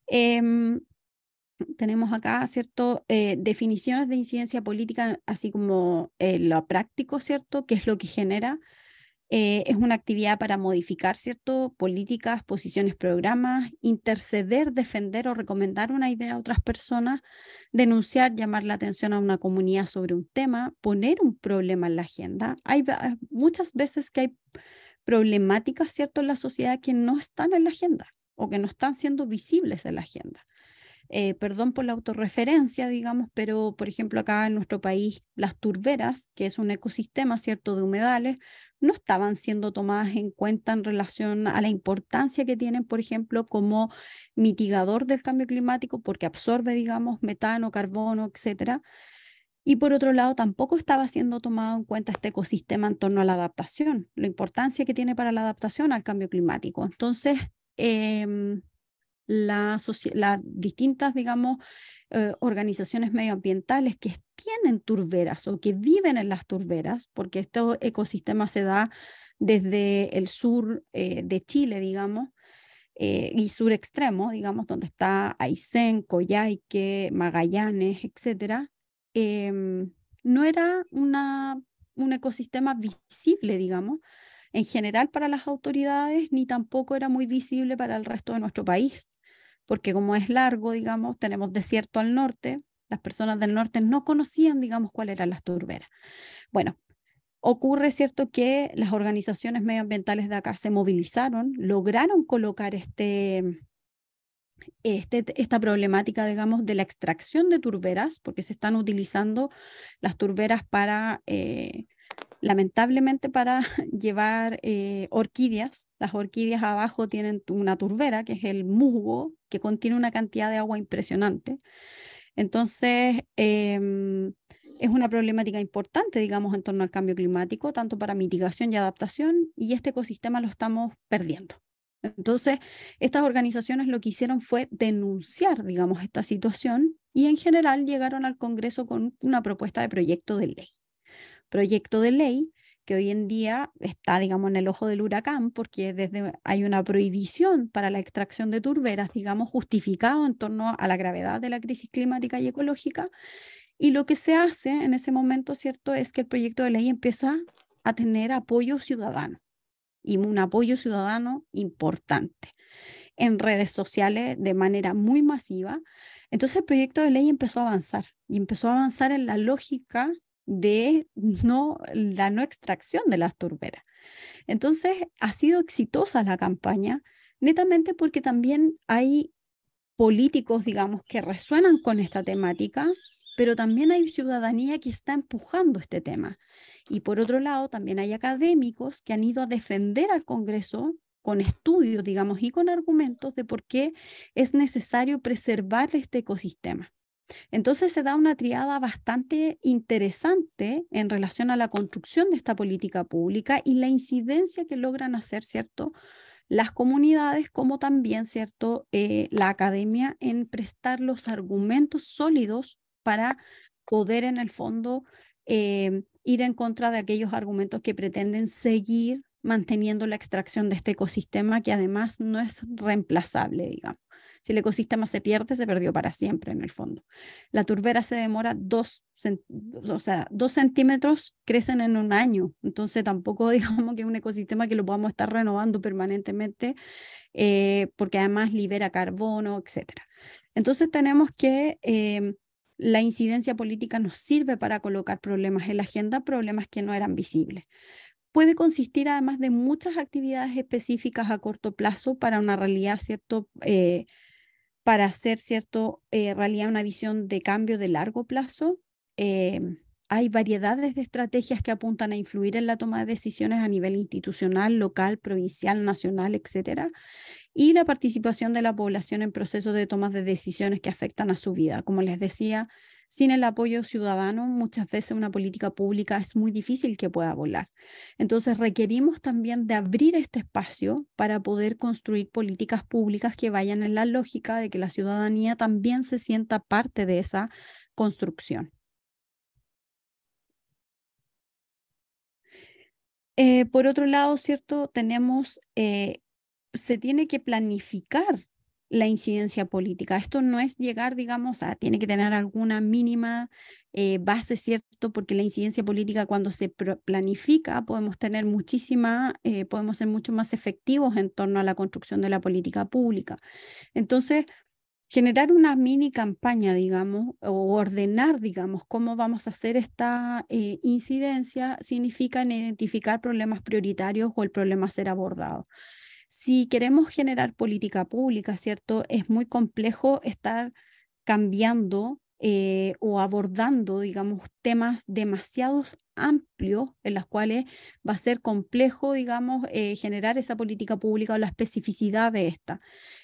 [SPEAKER 3] Em, tenemos acá, ¿cierto? Eh, definiciones de incidencia política, así como lo práctico, ¿cierto? ¿Qué es lo que genera? Eh, es una actividad para modificar, ¿cierto? Políticas, posiciones, programas, interceder, defender o recomendar una idea a otras personas, denunciar, llamar la atención a una comunidad sobre un tema, poner un problema en la agenda. Hay muchas veces que hay problemáticas, ¿cierto?, en la sociedad que no están en la agenda o que no están siendo visibles en la agenda. Eh, perdón por la autorreferencia, digamos, pero por ejemplo acá en nuestro país las turberas, que es un ecosistema, ¿cierto?, de humedales, no estaban siendo tomadas en cuenta en relación a la importancia que tienen, por ejemplo, como mitigador del cambio climático, porque absorbe, digamos, metano, carbono, etcétera. Y por otro lado, tampoco estaba siendo tomado en cuenta este ecosistema en torno a la adaptación, la importancia que tiene para la adaptación al cambio climático. Entonces, em, las distintas, digamos, eh, organizaciones medioambientales que tienen turberas o que viven en las turberas, porque este ecosistema se da desde el sur eh, de Chile, digamos, eh, y sur extremo, digamos, donde está Aysén, Coyhaique, Magallanes, etcétera, em, no era una, un ecosistema visible, digamos, en general para las autoridades, ni tampoco era muy visible para el resto de nuestro país porque como es largo, digamos, tenemos desierto al norte, las personas del norte no conocían, digamos, cuáles eran las turberas. Bueno, ocurre, ¿cierto?, que las organizaciones medioambientales de acá se movilizaron, lograron colocar este, este, esta problemática, digamos, de la extracción de turberas, porque se están utilizando las turberas para... Eh, lamentablemente para llevar eh, orquídeas, las orquídeas abajo tienen una turbera, que es el musgo, que contiene una cantidad de agua impresionante. Entonces, em, es una problemática importante, digamos, en torno al cambio climático, tanto para mitigación y adaptación, y este ecosistema lo estamos perdiendo. Entonces, estas organizaciones lo que hicieron fue denunciar, digamos, esta situación y en general llegaron al Congreso con una propuesta de proyecto de ley proyecto de ley que hoy en día está, digamos, en el ojo del huracán, porque desde hay una prohibición para la extracción de turberas, digamos, justificado en torno a la gravedad de la crisis climática y ecológica. Y lo que se hace en ese momento, ¿cierto?, es que el proyecto de ley empieza a tener apoyo ciudadano y un apoyo ciudadano importante en redes sociales de manera muy masiva. Entonces el proyecto de ley empezó a avanzar y empezó a avanzar en la lógica de no, la no extracción de las turberas. Entonces, ha sido exitosa la campaña, netamente porque también hay políticos, digamos, que resuenan con esta temática, pero también hay ciudadanía que está empujando este tema. Y por otro lado, también hay académicos que han ido a defender al Congreso con estudios, digamos, y con argumentos de por qué es necesario preservar este ecosistema. Entonces se da una triada bastante interesante en relación a la construcción de esta política pública y la incidencia que logran hacer, ¿cierto? Las comunidades, como también, ¿cierto? Eh, la academia en prestar los argumentos sólidos para poder, en el fondo, eh, ir en contra de aquellos argumentos que pretenden seguir manteniendo la extracción de este ecosistema que además no es reemplazable, digamos. Si el ecosistema se pierde, se perdió para siempre en el fondo. La turbera se demora dos, o sea, dos centímetros, crecen en un año. Entonces tampoco digamos que es un ecosistema que lo podamos estar renovando permanentemente, eh, porque además libera carbono, etc. Entonces tenemos que... Em, la incidencia política nos sirve para colocar problemas en la agenda, problemas que no eran visibles puede consistir además de muchas actividades específicas a corto plazo para una realidad, ¿cierto? Eh, para hacer, ¿cierto?, eh, realidad una visión de cambio de largo plazo. Em, hay variedades de estrategias que apuntan a influir en la toma de decisiones a nivel institucional, local, provincial, nacional, etc. y la participación de la población en procesos de toma de decisiones que afectan a su vida. Como les decía, sin el apoyo ciudadano, muchas veces una política pública es muy difícil que pueda volar. Entonces, requerimos también de abrir este espacio para poder construir políticas públicas que vayan en la lógica de que la ciudadanía también se sienta parte de esa construcción. Eh, por otro lado, ¿cierto? Tenemos, eh, se tiene que planificar la incidencia política. Esto no es llegar, digamos, a, tiene que tener alguna mínima eh, base, ¿cierto? Porque la incidencia política cuando se planifica podemos tener muchísima, podemos ser mucho más efectivos en torno a la construcción de la política pública. Entonces, generar una mini campaña, digamos, o ordenar, digamos, cómo vamos a hacer esta eh, incidencia, significa identificar problemas prioritarios o el problema a ser abordado. Si queremos generar política pública, ¿cierto? Es muy complejo estar cambiando eh, o abordando, digamos, temas demasiado amplios en los cuales va a ser complejo, digamos, eh, generar esa política pública o la especificidad de esta.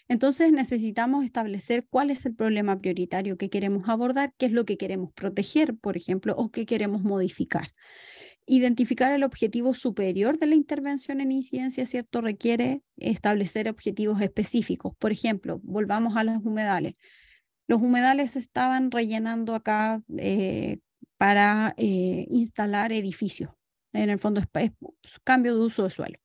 [SPEAKER 3] Entonces necesitamos establecer cuál es el problema prioritario que queremos abordar, qué es lo que queremos proteger, por ejemplo, o qué queremos modificar. Identificar el objetivo superior de la intervención en incidencia, ¿cierto? Requiere establecer objetivos específicos. Por ejemplo, volvamos a los humedales los humedales se estaban rellenando acá eh, para eh, instalar edificios. En el fondo es, cambio de uso de suelo.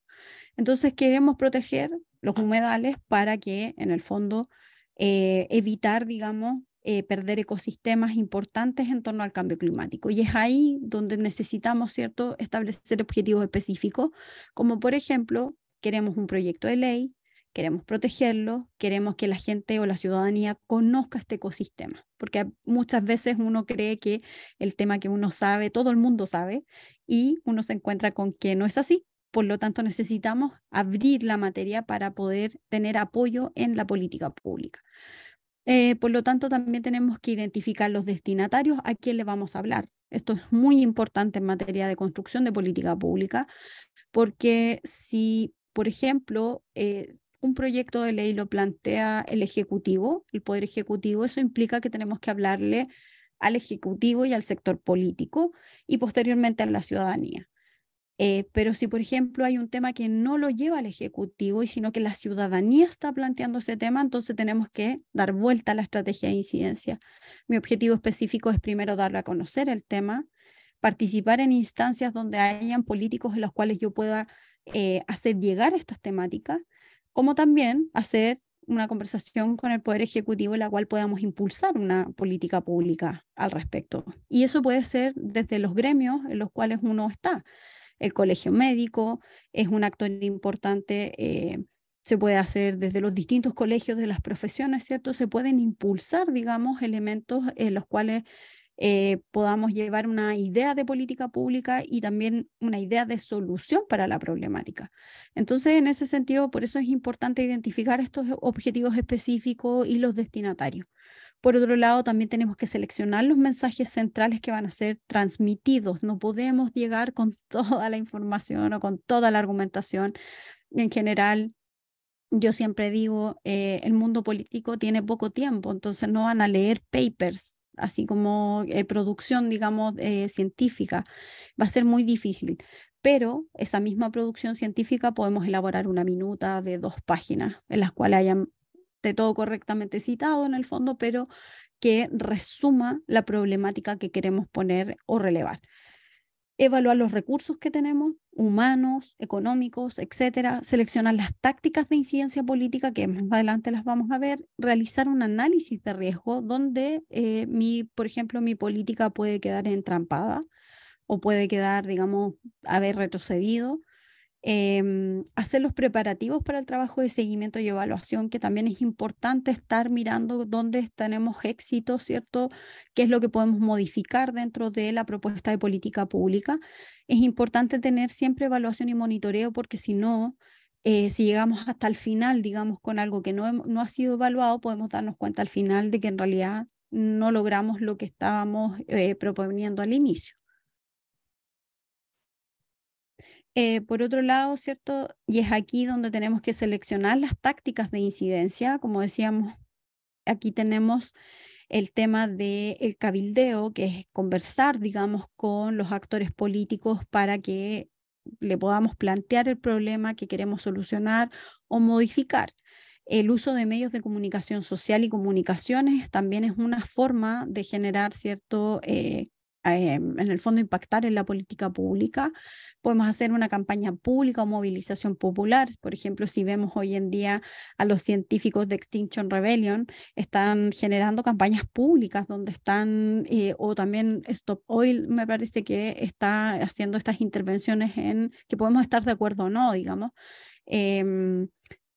[SPEAKER 3] Entonces queremos proteger los humedales para que en el fondo eh, evitar, digamos, perder ecosistemas importantes en torno al cambio climático. Y es ahí donde necesitamos, ¿cierto?, establecer objetivos específicos, como por ejemplo, queremos un proyecto de ley queremos protegerlo, queremos que la gente o la ciudadanía conozca este ecosistema, porque muchas veces uno cree que el tema que uno sabe, todo el mundo sabe, y uno se encuentra con que no es así. Por lo tanto, necesitamos abrir la materia para poder tener apoyo en la política pública. Eh, por lo tanto, también tenemos que identificar los destinatarios a quién le vamos a hablar. Esto es muy importante en materia de construcción de política pública, porque si, por ejemplo, eh, un proyecto de ley lo plantea el Ejecutivo, el Poder Ejecutivo, eso implica que tenemos que hablarle al Ejecutivo y al sector político y posteriormente a la ciudadanía. Eh, pero si, por ejemplo, hay un tema que no lo lleva el Ejecutivo y sino que la ciudadanía está planteando ese tema, entonces tenemos que dar vuelta a la estrategia de incidencia. Mi objetivo específico es primero darle a conocer el tema, participar en instancias donde hayan políticos en los cuales yo pueda eh, hacer llegar estas temáticas como también hacer una conversación con el Poder Ejecutivo en la cual podamos impulsar una política pública al respecto. Y eso puede ser desde los gremios en los cuales uno está. El colegio médico es un actor importante, eh, se puede hacer desde los distintos colegios de las profesiones, ¿cierto? Se pueden impulsar, digamos, elementos en los cuales eh, podamos llevar una idea de política pública y también una idea de solución para la problemática. Entonces, en ese sentido, por eso es importante identificar estos objetivos específicos y los destinatarios. Por otro lado, también tenemos que seleccionar los mensajes centrales que van a ser transmitidos. No podemos llegar con toda la información o con toda la argumentación. En general, yo siempre digo, eh, el mundo político tiene poco tiempo, entonces no van a leer papers así como eh, producción, digamos, eh, científica, va a ser muy difícil. Pero esa misma producción científica podemos elaborar una minuta de dos páginas en las cuales hayan de todo correctamente citado en el fondo, pero que resuma la problemática que queremos poner o relevar evaluar los recursos que tenemos, humanos, económicos, etcétera, seleccionar las tácticas de incidencia política, que más adelante las vamos a ver, realizar un análisis de riesgo donde, eh, mi, por ejemplo, mi política puede quedar entrampada o puede quedar, digamos, haber retrocedido, Em, hacer los preparativos para el trabajo de seguimiento y evaluación, que también es importante estar mirando dónde tenemos éxito, ¿cierto? ¿Qué es lo que podemos modificar dentro de la propuesta de política pública? Es importante tener siempre evaluación y monitoreo porque si no, eh, si llegamos hasta el final, digamos, con algo que no, no ha sido evaluado, podemos darnos cuenta al final de que en realidad no logramos lo que estábamos eh, proponiendo al inicio. Eh, por otro lado, ¿cierto? Y es aquí donde tenemos que seleccionar las tácticas de incidencia. Como decíamos, aquí tenemos el tema del el cabildeo, que es conversar, digamos, con los actores políticos para que le podamos plantear el problema que queremos solucionar o modificar. El uso de medios de comunicación social y comunicaciones también es una forma de generar cierto eh, eh, en el fondo impactar en la política pública. Podemos hacer una campaña pública o movilización popular. Por ejemplo, si vemos hoy en día a los científicos de Extinction Rebellion, están generando campañas públicas donde están, eh, o también Stop Oil, me parece que está haciendo estas intervenciones en que podemos estar de acuerdo o no, digamos. Em,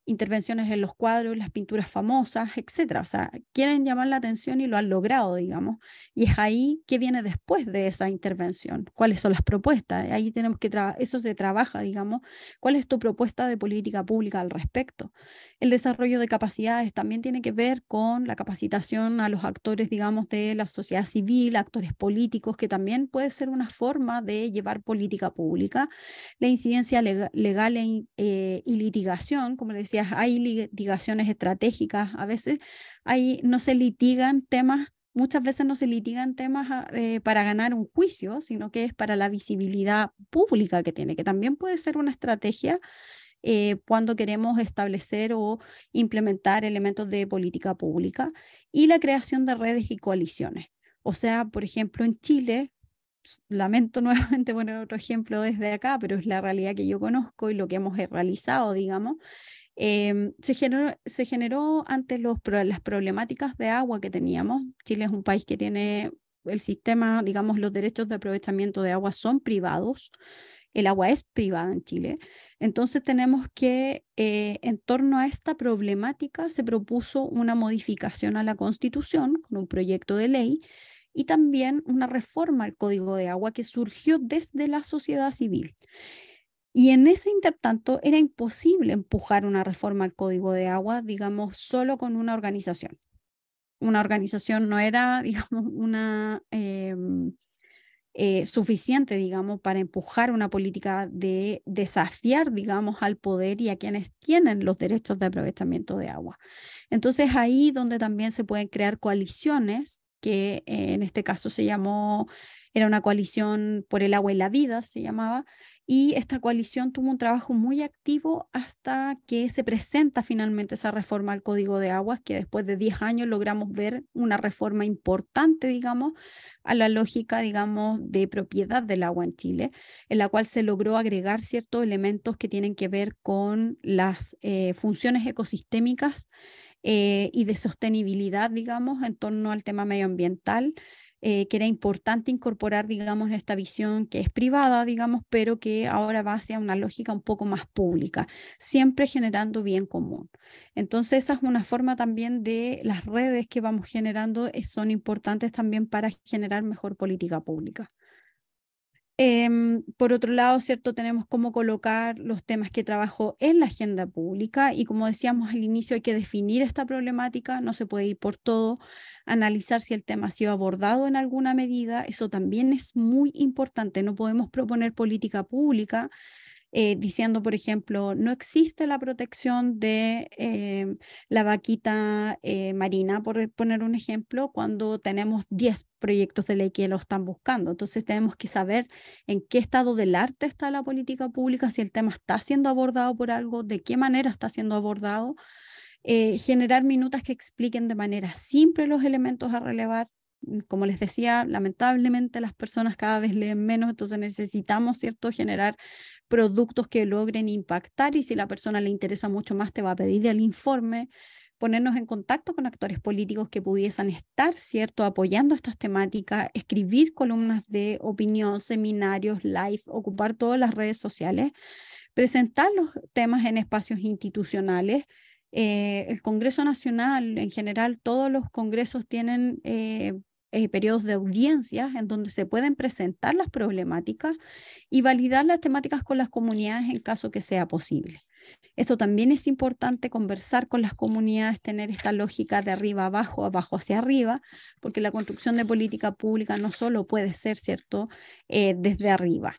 [SPEAKER 3] intervenciones en los cuadros, las pinturas famosas, etcétera, O sea, quieren llamar la atención y lo han logrado, digamos. Y es ahí que viene después de esa intervención, cuáles son las propuestas. Ahí tenemos que, eso se trabaja, digamos, cuál es tu propuesta de política pública al respecto. El desarrollo de capacidades también tiene que ver con la capacitación a los actores, digamos, de la sociedad civil, actores políticos, que también puede ser una forma de llevar política pública. La incidencia legal, e eh, y litigación, como le decía, hay litigaciones estratégicas, a veces hay, no se litigan temas, muchas veces no se litigan temas ah, eh, para ganar un juicio, sino que es para la visibilidad pública que tiene, que también puede ser una estrategia eh, cuando queremos establecer o implementar elementos de política pública y la creación de redes y coaliciones. O sea, por ejemplo, en Chile, lamento nuevamente poner otro ejemplo desde acá, pero es la realidad que yo conozco y lo que hemos realizado, digamos, Em, se, generó, se ante los, las problemáticas de agua que teníamos. Chile es un país que tiene el sistema, digamos, los derechos de aprovechamiento de agua son privados. El agua es privada en Chile. Entonces tenemos que, eh, en torno a esta problemática, se propuso una modificación a la Constitución con un proyecto de ley y también una reforma al Código de Agua que surgió desde la sociedad civil. Y en ese intertanto era imposible empujar una reforma al código de agua, digamos, solo con una organización. Una organización no era, digamos, una em, eh, suficiente, digamos, para empujar una política de desafiar, digamos, al poder y a quienes tienen los derechos de aprovechamiento de agua. Entonces, ahí donde también se pueden crear coaliciones que eh, en este caso se llamó, era una coalición por el agua y la vida, se llamaba, y esta coalición tuvo un trabajo muy activo hasta que se presenta finalmente esa reforma al Código de Aguas, que después de 10 años logramos ver una reforma importante, digamos, a la lógica, digamos, de propiedad del agua en Chile, en la cual se logró agregar ciertos elementos que tienen que ver con las eh, funciones ecosistémicas eh, y de sostenibilidad, digamos, en torno al tema medioambiental eh, que era importante incorporar, digamos, esta visión que es privada, digamos, pero que ahora va hacia una lógica un poco más pública, siempre generando bien común. Entonces, esa es una forma también de las redes que vamos generando, eh, son importantes también para generar mejor política pública. Em, por otro lado, ¿cierto? Tenemos cómo colocar los temas que trabajo en la agenda pública y como decíamos al inicio, hay que definir esta problemática, no se puede ir por todo, analizar si el tema ha sido abordado en alguna medida, eso también es muy importante, no podemos proponer política pública eh, diciendo, por ejemplo, no existe la protección de em, la vaquita eh, marina, por poner un ejemplo, cuando tenemos 10 proyectos de ley que lo están buscando. Entonces tenemos que saber en qué estado del arte está la política pública, si el tema está siendo abordado por algo, de qué manera está siendo abordado. Eh, generar minutas que expliquen de manera simple los elementos a relevar, como les decía, lamentablemente las personas cada vez leen menos, entonces necesitamos, ¿cierto?, generar productos que logren impactar y si la persona le interesa mucho más, te va a pedir el informe, ponernos en contacto con actores políticos que pudiesen estar, ¿cierto?, apoyando estas temáticas, escribir columnas de opinión, seminarios, live, ocupar todas las redes sociales, presentar los temas en espacios institucionales. Eh, el Congreso Nacional, en general, todos los congresos tienen eh, eh, periodos de audiencias en donde se pueden presentar las problemáticas y validar las temáticas con las comunidades en caso que sea posible. Esto también es importante conversar con las comunidades, tener esta lógica de arriba abajo, abajo hacia arriba, porque la construcción de política pública no solo puede ser, ¿cierto?, eh, desde arriba.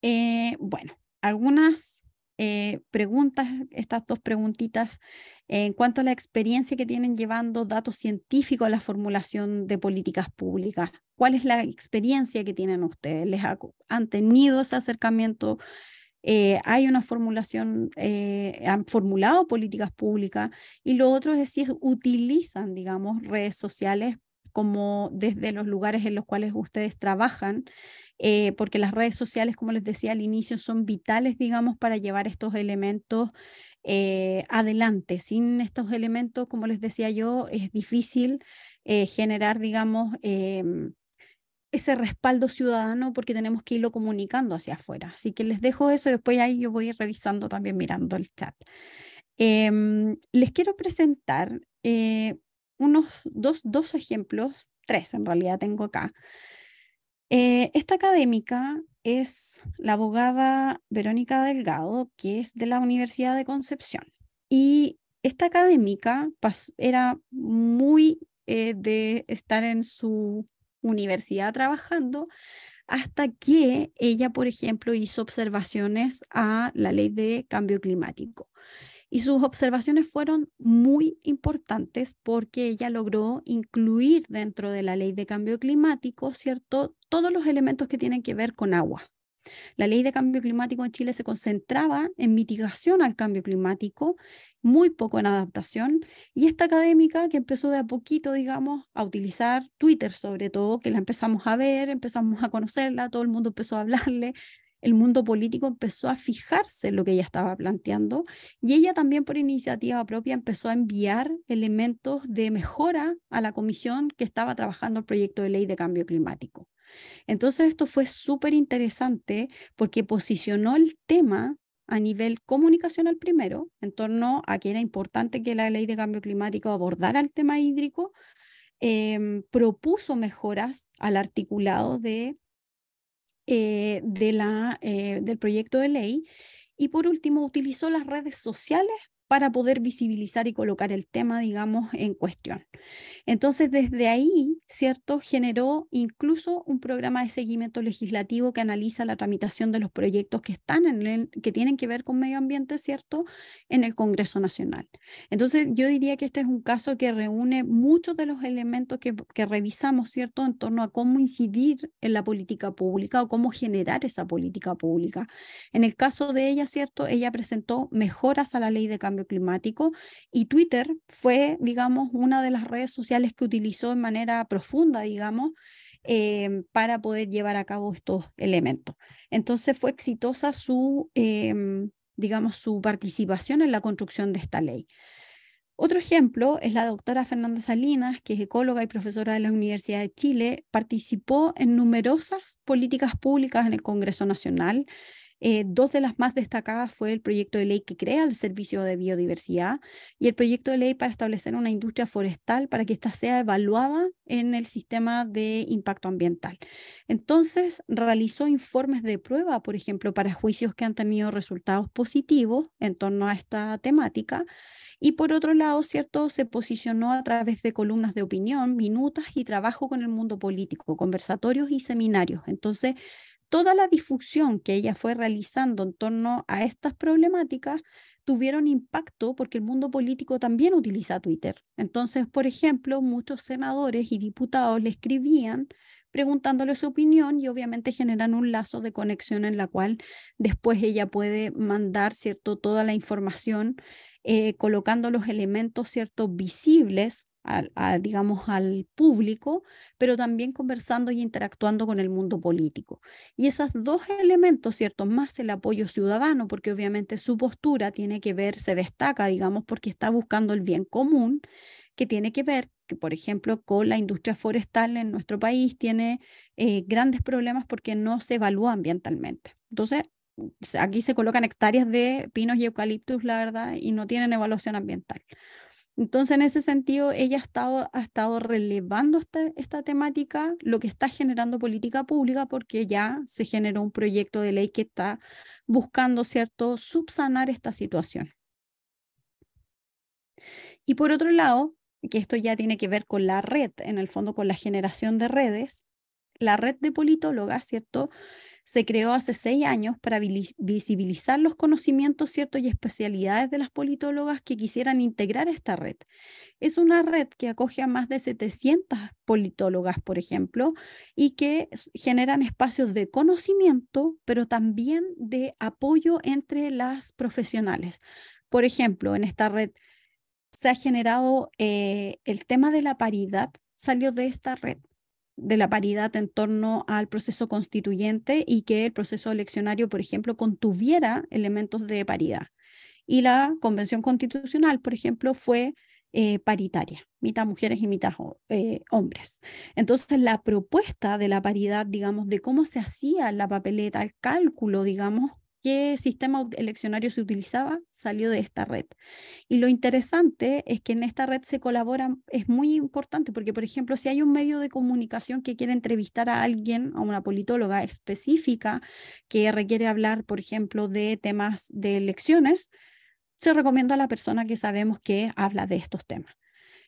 [SPEAKER 3] Eh, bueno, algunas eh, preguntas, estas dos preguntitas, en cuanto a la experiencia que tienen llevando datos científicos a la formulación de políticas públicas. ¿Cuál es la experiencia que tienen ustedes? ¿Les ¿Han tenido ese acercamiento? Eh, hay una formulación, eh, han formulado políticas públicas y lo otro es si utilizan, digamos, redes sociales como desde los lugares en los cuales ustedes trabajan, eh, porque las redes sociales, como les decía al inicio, son vitales, digamos, para llevar estos elementos eh, adelante. Sin estos elementos, como les decía yo, es difícil eh, generar, digamos, em, ese respaldo ciudadano porque tenemos que irlo comunicando hacia afuera. Así que les dejo eso, y después ahí yo voy revisando también mirando el chat. Em, les quiero presentar unos dos, dos ejemplos, tres en realidad tengo acá. Eh, esta académica es la abogada Verónica Delgado, que es de la Universidad de Concepción. Y esta académica era muy eh, de estar en su universidad trabajando hasta que ella, por ejemplo, hizo observaciones a la ley de cambio climático. Y sus observaciones fueron muy importantes porque ella logró incluir dentro de la ley de cambio climático, ¿cierto?, todos los elementos que tienen que ver con agua. La ley de cambio climático en Chile se concentraba en mitigación al cambio climático, muy poco en adaptación, y esta académica que empezó de a poquito, digamos, a utilizar Twitter sobre todo, que la empezamos a ver, empezamos a conocerla, todo el mundo empezó a hablarle, el mundo político empezó a fijarse en lo que ella estaba planteando y ella también por iniciativa propia empezó a enviar elementos de mejora a la comisión que estaba trabajando el proyecto de ley de cambio climático. Entonces esto fue súper interesante porque posicionó el tema a nivel comunicacional primero, en torno a que era importante que la ley de cambio climático abordara el tema hídrico, em, propuso mejoras al articulado de eh, de la, eh, del proyecto de ley. Y por último, utilizó las redes sociales para poder visibilizar y colocar el tema, digamos, en cuestión. Entonces, desde ahí, ¿cierto? Generó incluso un programa de seguimiento legislativo que analiza la tramitación de los proyectos que están que tienen que ver con medio ambiente, ¿cierto? En el Congreso Nacional. Entonces, yo diría que este es un caso que reúne muchos de los elementos que, que revisamos, ¿cierto? En torno a cómo incidir en la política pública o cómo generar esa política pública. En el caso de ella, ¿cierto? Ella presentó mejoras a la ley de cambio climático y Twitter fue, digamos, una de las redes sociales que utilizó de manera profunda, digamos, em, para poder llevar a cabo estos elementos. Entonces fue exitosa su, em, digamos, su participación en la construcción de esta ley. Otro ejemplo es la doctora Fernanda Salinas, que es ecóloga y profesora de la Universidad de Chile, participó en numerosas políticas públicas en el Congreso Nacional, eh, dos de las más destacadas fue el proyecto de ley que crea el Servicio de Biodiversidad y el proyecto de ley para establecer una industria forestal para que ésta sea evaluada en el sistema de impacto ambiental. Entonces, realizó informes de prueba, por ejemplo, para juicios que han tenido resultados positivos en torno a esta temática. Y por otro lado, ¿cierto? Se posicionó a través de columnas de opinión, minutas y trabajo con el mundo político, conversatorios y seminarios. Entonces, toda la difusión que ella fue realizando en torno a estas problemáticas tuvieron impacto porque el mundo político también utiliza Twitter. Entonces, por ejemplo, muchos senadores y diputados le escribían preguntándole su opinión y obviamente generan un lazo de conexión en la cual después ella puede mandar, ¿cierto?, toda la información, eh, colocando los elementos, visibles al, digamos, al público, pero también conversando y interactuando con el mundo político. Y esos dos elementos, ¿cierto? Más el apoyo ciudadano, porque obviamente su postura tiene que ver, se destaca, digamos, porque está buscando el bien común, que tiene que ver, que por ejemplo, con la industria forestal en nuestro país tiene eh, grandes problemas porque no se evalúa ambientalmente. Entonces, aquí se colocan hectáreas de pinos y eucaliptus, la verdad, y no tienen evaluación ambiental. Entonces, en ese sentido, ella ha estado, relevando esta, temática, lo que está generando política pública, porque ya se generó un proyecto de ley que está buscando, ¿cierto?, subsanar esta situación. Y por otro lado, que esto ya tiene que ver con la red, en el fondo con la generación de redes, la red de politólogas, ¿cierto? se creó hace seis años para visibilizar los conocimientos ciertos y especialidades de las politólogas que quisieran integrar esta red. Es una red que acoge a más de 700 politólogas, por ejemplo, y que generan espacios de conocimiento, pero también de apoyo entre las profesionales. Por ejemplo, en esta red se ha generado eh, el tema de la paridad, salió de esta red de la paridad en torno al proceso constituyente y que el proceso eleccionario, por ejemplo, contuviera elementos de paridad. Y la Convención Constitucional, por ejemplo, fue eh, paritaria, mitad mujeres y mitad eh, hombres. Entonces, la propuesta de la paridad, digamos, de cómo se hacía la papeleta, el cálculo, digamos, qué sistema eleccionario se utilizaba, salió de esta red. Y lo interesante es que en esta red se colabora, es muy importante, porque por ejemplo, si hay un medio de comunicación que quiere entrevistar a alguien, a una politóloga específica, que requiere hablar, por ejemplo, de temas de elecciones, se recomienda a la persona que sabemos que habla de estos temas.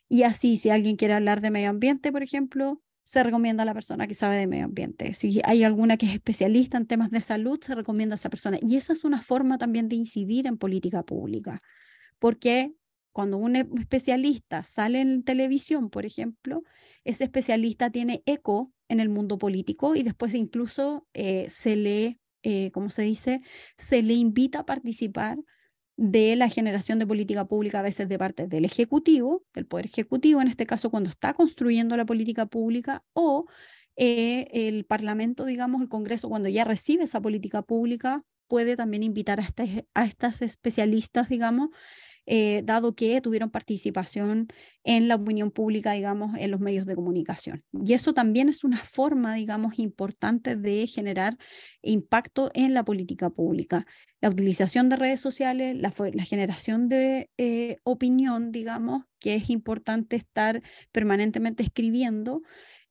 [SPEAKER 3] Y así, si alguien quiere hablar de medio ambiente, por ejemplo, se recomienda a la persona que sabe de medio ambiente. Si hay alguna que es especialista en temas de salud, se recomienda a esa persona. Y esa es una forma también de incidir en política pública, porque cuando un especialista sale en televisión, por ejemplo, ese especialista tiene eco en el mundo político y después incluso eh, se le, eh, se dice? Se le invita a participar de la generación de política pública a veces de parte del Ejecutivo, del Poder Ejecutivo, en este caso cuando está construyendo la política pública, o eh, el Parlamento, digamos, el Congreso, cuando ya recibe esa política pública, puede también invitar a, a estas especialistas, digamos, eh, dado que tuvieron participación en la opinión pública, digamos, en los medios de comunicación. Y eso también es una forma, digamos, importante de generar impacto en la política pública. La utilización de redes sociales, la, generación de eh, opinión, digamos, que es importante estar permanentemente escribiendo.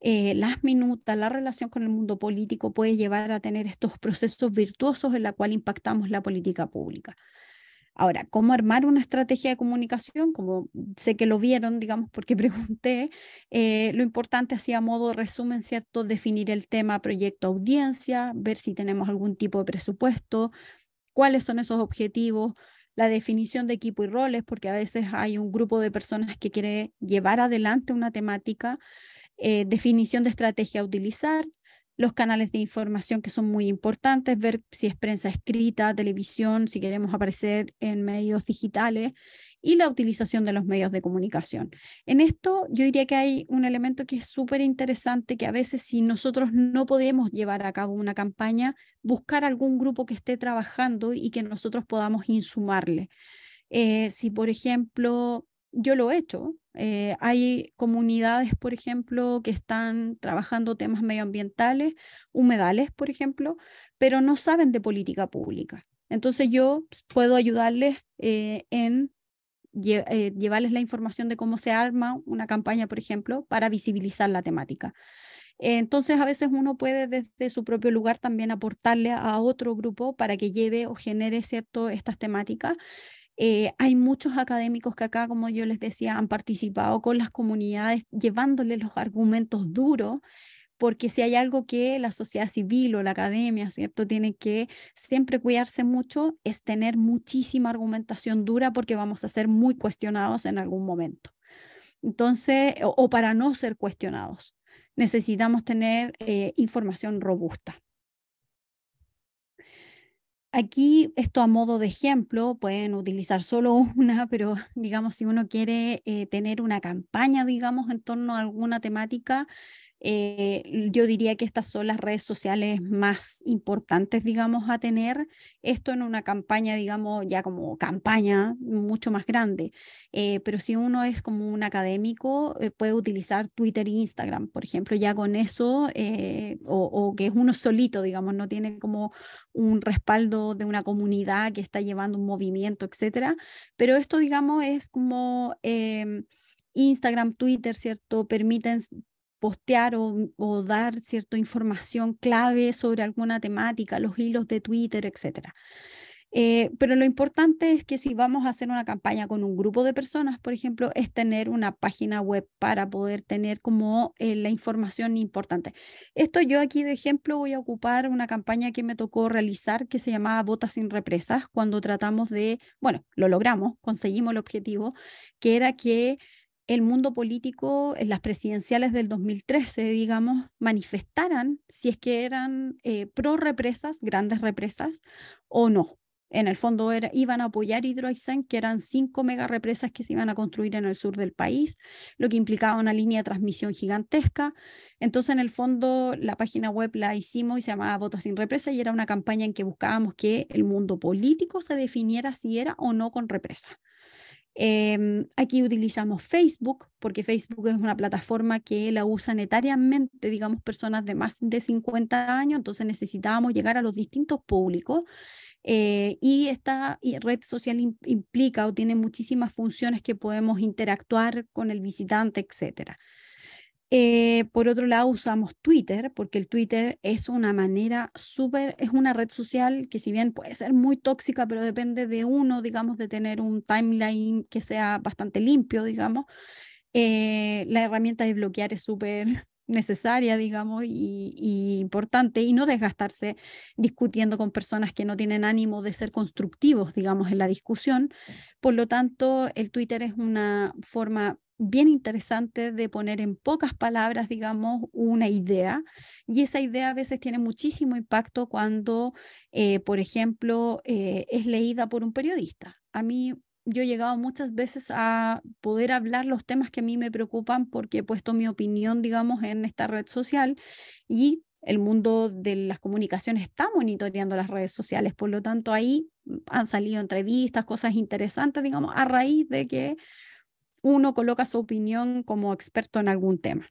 [SPEAKER 3] Eh, las minutas, la relación con el mundo político puede llevar a tener estos procesos virtuosos en la cual impactamos la política pública. Ahora, ¿cómo armar una estrategia de comunicación? Como sé que lo vieron, digamos, porque pregunté, eh, lo importante así a modo resumen, ¿cierto? Definir el tema, proyecto, audiencia, ver si tenemos algún tipo de presupuesto, cuáles son esos objetivos, la definición de equipo y roles, porque a veces hay un grupo de personas que quiere llevar adelante una temática, eh, definición de estrategia a utilizar, los canales de información que son muy importantes, ver si es prensa escrita, televisión, si queremos aparecer en medios digitales y la utilización de los medios de comunicación. En esto yo diría que hay un elemento que es súper interesante, que a veces si nosotros no podemos llevar a cabo una campaña, buscar algún grupo que esté trabajando y que nosotros podamos insumarle. Eh, si, por ejemplo, yo lo he hecho. Eh, hay comunidades, por ejemplo, que están trabajando temas medioambientales, humedales, por ejemplo, pero no saben de política pública. Entonces yo puedo ayudarles eh, en eh, llevarles la información de cómo se arma una campaña, por ejemplo, para visibilizar la temática. Entonces, a veces uno puede desde su propio lugar también aportarle a otro grupo para que lleve o genere cierto estas temáticas. Eh, hay muchos académicos que acá, como yo les decía, han participado con las comunidades llevándoles los argumentos duros porque si hay algo que la sociedad civil o la academia, ¿cierto?, tiene que siempre cuidarse mucho, es tener muchísima argumentación dura porque vamos a ser muy cuestionados en algún momento. Entonces, o, para no ser cuestionados, necesitamos tener eh, información robusta. Aquí, esto a modo de ejemplo, pueden utilizar solo una, pero digamos, si uno quiere eh, tener una campaña, digamos, en torno a alguna temática, eh, yo diría que estas son las redes sociales más importantes, digamos, a tener. Esto en una campaña, digamos, ya como campaña mucho más grande. Eh, pero si uno es como un académico, eh, puede utilizar Twitter e Instagram, por ejemplo, ya con eso, o, que es uno solito, digamos, no tiene como un respaldo de una comunidad que está llevando un movimiento, etcétera. Pero esto, digamos, es como. Em, Instagram, Twitter, ¿cierto? Permiten postear mm, o, dar cierta información clave sobre alguna temática, los hilos de Twitter, etc. Eh, pero lo importante es que si vamos a hacer una campaña con un grupo de personas, por ejemplo, es tener una página web para poder tener como eh, la información importante. Esto yo aquí de ejemplo voy a ocupar una campaña que me tocó realizar que se llamaba Botas sin represas, cuando tratamos de, bueno, lo logramos, conseguimos el objetivo, que era que el mundo político en eh, las presidenciales del 2013, digamos, manifestaran si es que eran eh, pro represas, grandes represas, o no. En el fondo iban a apoyar Hidroaicén, que eran cinco mega represas que se iban a construir en el sur del país, lo que implicaba una línea de transmisión gigantesca. Entonces, en el fondo, la página web la hicimos y se llamaba Vota sin represa y era una campaña en que buscábamos que el mundo político se definiera si era o no con represa. Em, aquí utilizamos Facebook, porque Facebook es una plataforma que la usan etariamente, digamos, personas de más de 50 años, entonces necesitábamos llegar a los distintos públicos. Eh, y esta red social implica o tiene muchísimas funciones que podemos interactuar con el visitante, etcétera. Eh, por otro lado, usamos Twitter, porque el Twitter es una manera súper, es una red social que si bien puede ser muy tóxica, pero depende de uno, digamos, de tener un timeline que sea bastante limpio, digamos. Eh, la herramienta de bloquear es súper necesaria, digamos, y, y, importante, y no desgastarse discutiendo con personas que no tienen ánimo de ser constructivos, digamos, en la discusión. Por lo tanto, el Twitter es una forma bien interesante de poner en pocas palabras, digamos, una idea. Y esa idea a veces tiene muchísimo impacto cuando, eh, por ejemplo, eh, es leída por un periodista. A mí yo he llegado muchas veces a poder hablar los temas que a mí me preocupan porque he puesto mi opinión, digamos, en esta red social y el mundo de las comunicaciones está monitoreando las redes sociales, por lo tanto ahí han salido entrevistas, cosas interesantes, digamos, a raíz de que uno coloca su opinión como experto en algún tema.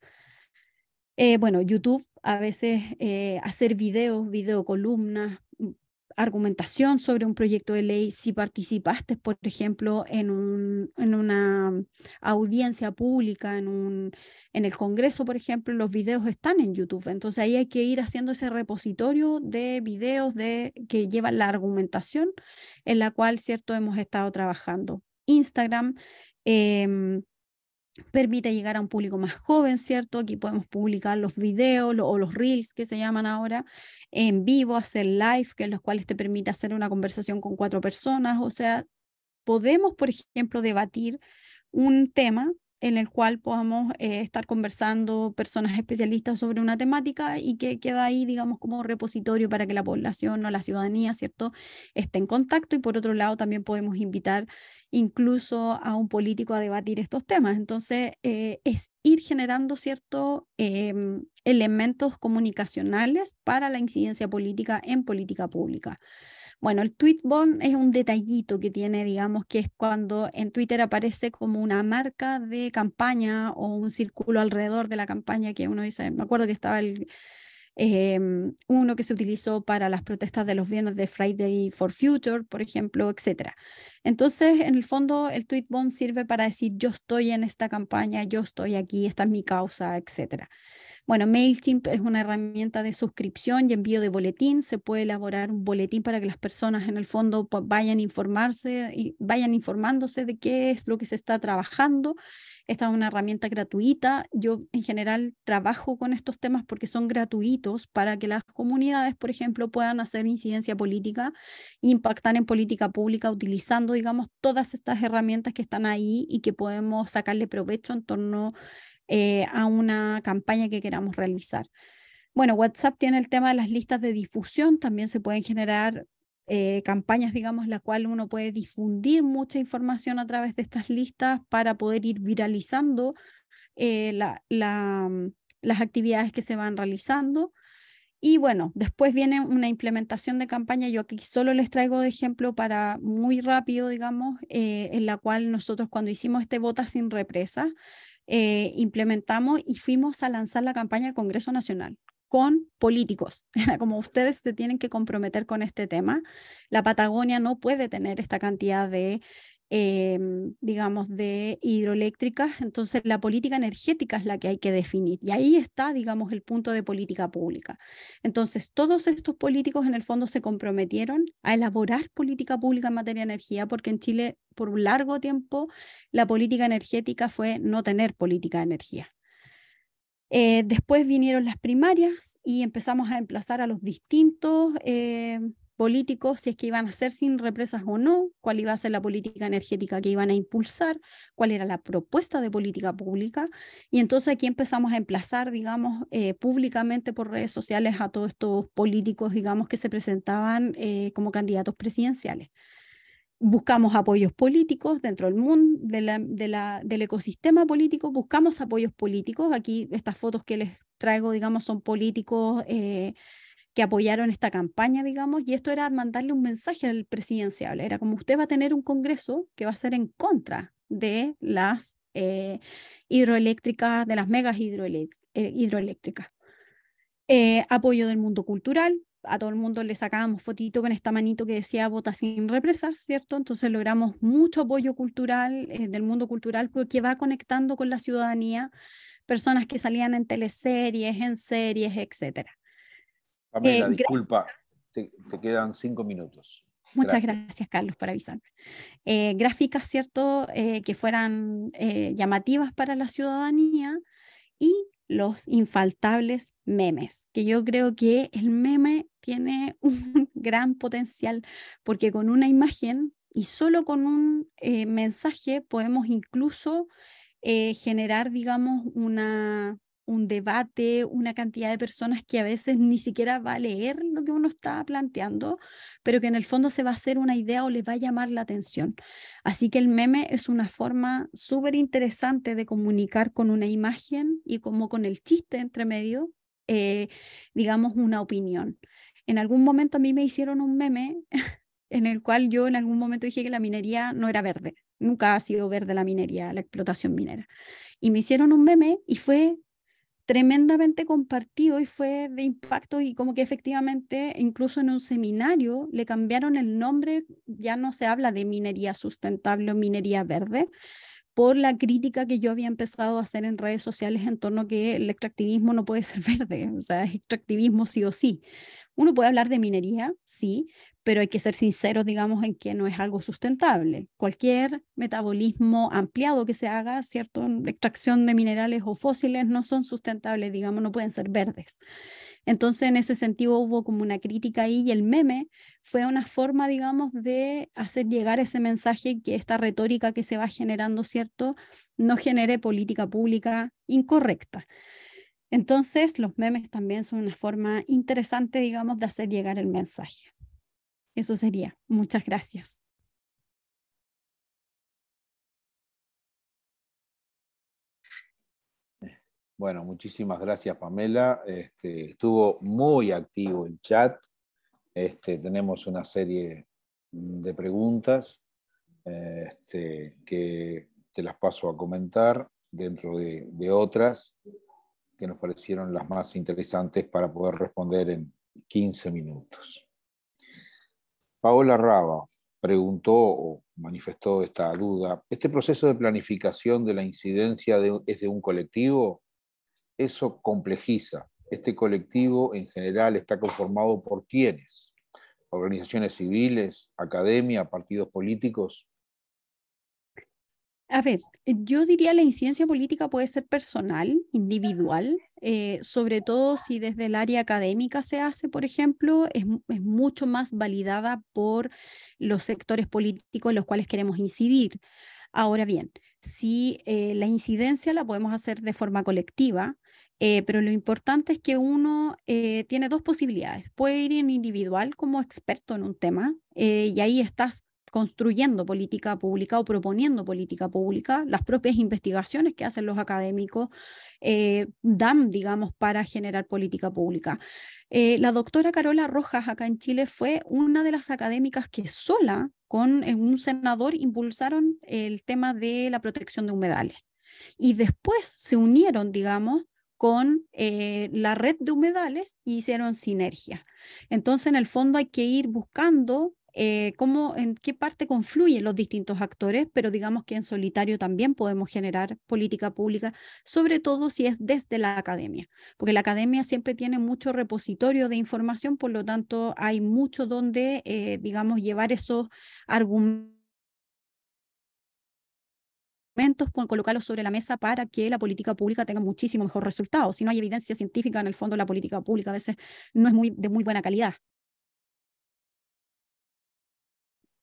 [SPEAKER 3] Eh, bueno, YouTube a veces eh, hacer videos, videocolumnas, mm, argumentación sobre un proyecto de ley, si participaste, por ejemplo, en, un, en una audiencia pública, en, un, en el Congreso, por ejemplo, los videos están en YouTube. Entonces ahí hay que ir haciendo ese repositorio de videos de, que llevan la argumentación en la cual, cierto, hemos estado trabajando. Instagram Em, permite llegar a un público más joven, ¿cierto? Aquí podemos publicar los videos o los reels que se llaman ahora en vivo, hacer live, que en los cuales te permite hacer una conversación con cuatro personas. O sea, podemos, por ejemplo, debatir un tema en el cual podamos eh, estar conversando personas especialistas sobre una temática y que queda ahí, digamos, como repositorio para que la población o la ciudadanía, ¿cierto?, esté en contacto. Y por otro lado, también podemos invitar incluso a un político a debatir estos temas. Entonces, eh, es ir generando ciertos em, elementos comunicacionales para la incidencia política en política pública. Bueno, el tweet bond es un detallito que tiene, digamos, que es cuando en Twitter aparece como una marca de campaña o un círculo alrededor de la campaña que uno dice, me acuerdo que estaba el Em, uno que se utilizó para las protestas de los viernes de Friday for Future, por ejemplo, etc. Entonces, en el fondo, el tweet bond sirve para decir yo estoy en esta campaña, yo estoy aquí, esta es mi causa, etcétera. Bueno, MailChimp es una herramienta de suscripción y envío de boletín. Se puede elaborar un boletín para que las personas en el fondo vayan informarse y vayan informándose de qué es lo que se está trabajando. Esta es una herramienta gratuita. Yo en general trabajo con estos temas porque son gratuitos para que las comunidades, por ejemplo, puedan hacer incidencia política, impactar en política pública utilizando, digamos, todas estas herramientas que están ahí y que podemos sacarle provecho en torno eh, a una campaña que queramos realizar. Bueno, WhatsApp tiene el tema de las listas de difusión, también se pueden generar eh, campañas, digamos, la cual uno puede difundir mucha información a través de estas listas para poder ir viralizando eh, mm, las actividades que se van realizando. Y bueno, después viene una implementación de campaña. Yo aquí solo les traigo de ejemplo para muy rápido, digamos, en la cual nosotros cuando hicimos este Vota sin represa, eh, implementamos y fuimos a lanzar la campaña al Congreso Nacional con políticos. como ustedes se tienen que comprometer con este tema. La Patagonia no puede tener esta cantidad de Em, digamos, de hidroeléctricas. Entonces, la política energética es la que hay que definir. Y ahí está, digamos, el punto de política pública. Entonces, todos estos políticos en el fondo se comprometieron a elaborar política pública en materia de energía, porque en Chile, por un largo tiempo, la política energética fue no tener política de energía. Eh, después vinieron las primarias y empezamos a emplazar a los distintos eh, políticos, si es que iban a ser sin represas o no, cuál iba a ser la política energética que iban a impulsar, cuál era la propuesta de política pública. Y entonces aquí empezamos a emplazar, digamos, eh, públicamente por redes sociales a todos estos políticos, digamos, que se presentaban eh, como candidatos presidenciales. Buscamos apoyos políticos dentro del mundo, de del ecosistema político, buscamos apoyos políticos. Aquí estas fotos que les traigo, digamos, son políticos. Eh, apoyaron esta campaña, digamos, y esto era mandarle un mensaje al presidencial, era como usted va a tener un Congreso que va a ser en contra de las eh, hidroeléctricas, de las megas eh, hidroeléctricas. Eh, apoyo del mundo cultural, a todo el mundo le sacábamos fotito con esta manito que decía vota sin represas, ¿cierto? Entonces logramos mucho apoyo cultural del mundo cultural porque va conectando con la ciudadanía personas que salían en teleseries, en series, etcétera. Pamela, eh, disculpa,
[SPEAKER 1] te, quedan cinco minutos. Muchas gracias,
[SPEAKER 3] Carlos, por avisarme. Eh, gráficas, ¿cierto?, eh, que fueran llamativas para la ciudadanía y los infaltables memes, que yo creo que el meme tiene un gran potencial, porque con una imagen y solo con un mensaje podemos incluso generar, digamos, una, un debate, una cantidad de personas que a veces ni siquiera va a leer lo que uno está planteando, pero que en el fondo se va a hacer una idea o le va a llamar la atención. Así que el meme es una forma súper interesante de comunicar con una imagen y como con el chiste entre medio, eh, digamos, una opinión. En algún momento a mí me hicieron un meme en el cual yo en algún momento dije que la minería no era verde, nunca ha sido verde la minería, la explotación minera. Y me hicieron un meme y fue tremendamente compartido y fue de impacto y como que efectivamente incluso en un seminario le cambiaron el nombre, ya no se habla de minería sustentable o minería verde, por la crítica que yo había empezado a hacer en redes sociales en torno a que el extractivismo no puede ser verde, o sea, extractivismo sí o sí. Uno puede hablar de minería, sí, pero hay que ser sinceros, digamos, en que no es algo sustentable. Cualquier metabolismo ampliado que se haga, ¿cierto? Extracción de minerales o fósiles no son sustentables, digamos, no pueden ser verdes. Entonces, en ese sentido hubo como una crítica ahí y el meme fue una forma, digamos, de hacer llegar ese mensaje que esta retórica que se va generando, ¿cierto? No genere política pública incorrecta. Entonces, los memes también son una forma interesante, digamos, de hacer llegar el mensaje. Eso sería. Muchas gracias.
[SPEAKER 1] Bueno, muchísimas gracias Pamela. Este, estuvo muy activo el chat. Este, tenemos una serie de preguntas este, que te las paso a comentar dentro de, otras que nos parecieron las más interesantes para poder responder en 15 minutos. Paola Raba preguntó o manifestó esta duda, ¿este proceso de planificación de la incidencia es de un colectivo? Eso complejiza. ¿Este colectivo en general está conformado por quiénes? ¿Organizaciones civiles, academia, partidos políticos?
[SPEAKER 3] A ver, yo diría la incidencia política puede ser personal, individual, eh, sobre todo si desde el área académica se hace, por ejemplo, es, mucho más validada por los sectores políticos en los cuales queremos incidir. Ahora bien, si eh, la incidencia la podemos hacer de forma colectiva, eh, pero lo importante es que uno tiene dos posibilidades. Puede ir en individual como experto en un tema y ahí estás construyendo política pública o proponiendo política pública, las propias investigaciones que hacen los académicos eh, dan, digamos, para generar política pública. Eh, la doctora Carola Rojas acá en Chile fue una de las académicas que sola con eh, un senador impulsaron el tema de la protección de humedales. Y después se unieron, digamos, con la red de humedales y hicieron sinergia. Entonces, en el fondo hay que ir buscando eh, cómo, en qué parte confluyen los distintos actores, pero digamos que en solitario también podemos generar política pública, sobre todo si es desde la academia, porque la academia siempre tiene mucho repositorio de información, por lo tanto hay mucho donde, eh, digamos, llevar esos argumentos colocarlos sobre la mesa para que la política pública tenga muchísimo mejor resultado. Si no hay evidencia científica, en el fondo la política pública a veces no es muy, de muy buena calidad.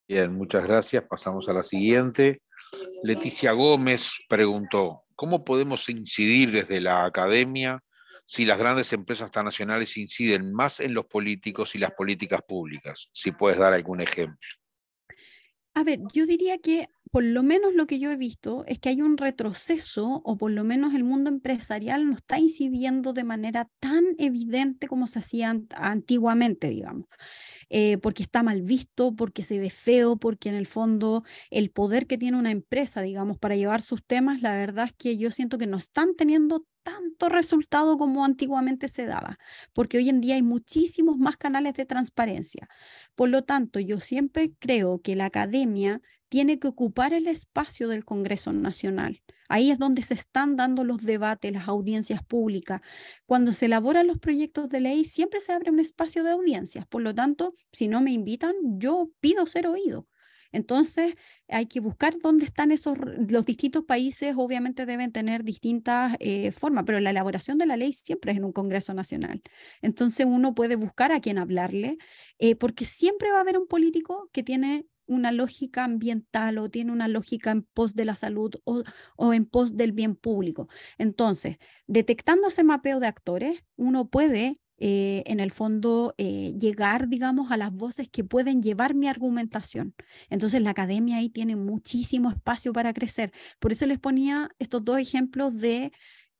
[SPEAKER 1] Bien, muchas gracias. Pasamos a la siguiente. Leticia Gómez preguntó, ¿cómo podemos incidir desde la academia si las grandes empresas transnacionales inciden más en los políticos y las políticas públicas? Si puedes dar algún ejemplo.
[SPEAKER 3] A ver, yo diría que por lo menos lo que yo he visto es que hay un retroceso, o por lo menos el mundo empresarial no está incidiendo de manera tan evidente como se hacía antiguamente, digamos, eh, porque está mal visto, porque se ve feo, porque en el fondo el poder que tiene una empresa, digamos, para llevar sus temas, la verdad es que yo siento que no están teniendo tanto resultado como antiguamente se daba, porque hoy en día hay muchísimos más canales de transparencia. Por lo tanto, yo siempre creo que la academia tiene que ocupar el espacio del Congreso Nacional. Ahí es donde se están dando los debates, las audiencias públicas. Cuando se elaboran los proyectos de ley, siempre se abre un espacio de audiencias. Por lo tanto, si no me invitan, yo pido ser oído. Entonces, hay que buscar dónde están esos, los distintos países obviamente deben tener distintas eh, formas, pero la elaboración de la ley siempre es en un Congreso Nacional. Entonces, uno puede buscar a quién hablarle, eh, porque siempre va a haber un político que tiene una lógica ambiental o tiene una lógica en pos de la salud o, o, en pos del bien público. Entonces, detectando ese mapeo de actores, uno puede eh, en el fondo, eh, llegar, digamos, a las voces que pueden llevar mi argumentación. Entonces, la academia ahí tiene muchísimo espacio para crecer. Por eso les ponía estos dos ejemplos de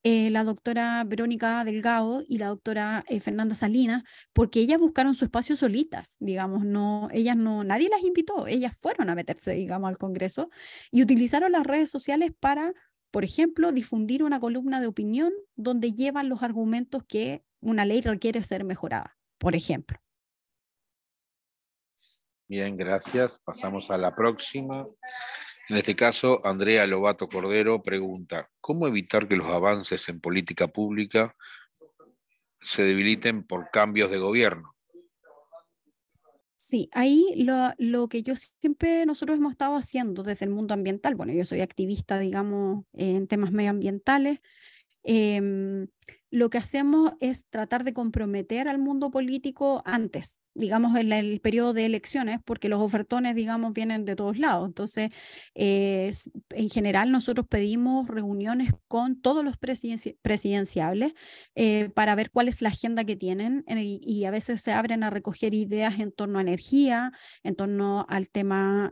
[SPEAKER 3] eh, la doctora Verónica Delgado y la doctora Fernanda Salinas, porque ellas buscaron su espacio solitas, digamos, no, ellas no, nadie las invitó, ellas fueron a meterse, digamos, al Congreso y utilizaron las redes sociales para, por ejemplo, difundir una columna de opinión donde llevan los argumentos que una ley requiere ser mejorada, por ejemplo.
[SPEAKER 1] Bien, gracias. Pasamos a la próxima. En este caso, Andrea Lobato Cordero pregunta, ¿cómo evitar que los avances en política pública se debiliten por cambios de gobierno?
[SPEAKER 3] Sí, ahí lo, que yo siempre nosotros hemos estado haciendo desde el mundo ambiental, bueno, yo soy activista, digamos, en temas medioambientales, em, lo que hacemos es tratar de comprometer al mundo político antes, digamos, en el periodo de elecciones, porque los ofertones, digamos, vienen de todos lados. Entonces, eh, en general, nosotros pedimos reuniones con todos los presidenciables eh, para ver cuál es la agenda que tienen eh, y, a veces se abren a recoger ideas en torno a energía, en torno al tema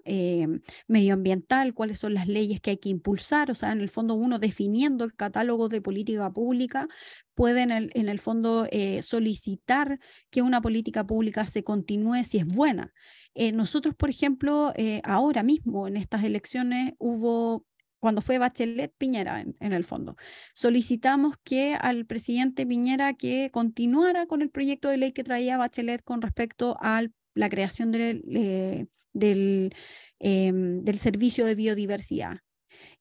[SPEAKER 3] medioambiental, cuáles son las leyes que hay que impulsar, o sea, en el fondo uno definiendo el catálogo de política pública pueden en el, fondo eh, solicitar que una política pública se continúe si es buena. Eh, nosotros, por ejemplo, eh, ahora mismo en estas elecciones hubo cuando fue Bachelet Piñera, en, el fondo. Solicitamos que al presidente Piñera que continuara con el proyecto de ley que traía Bachelet con respecto a la creación del, em, del servicio de biodiversidad.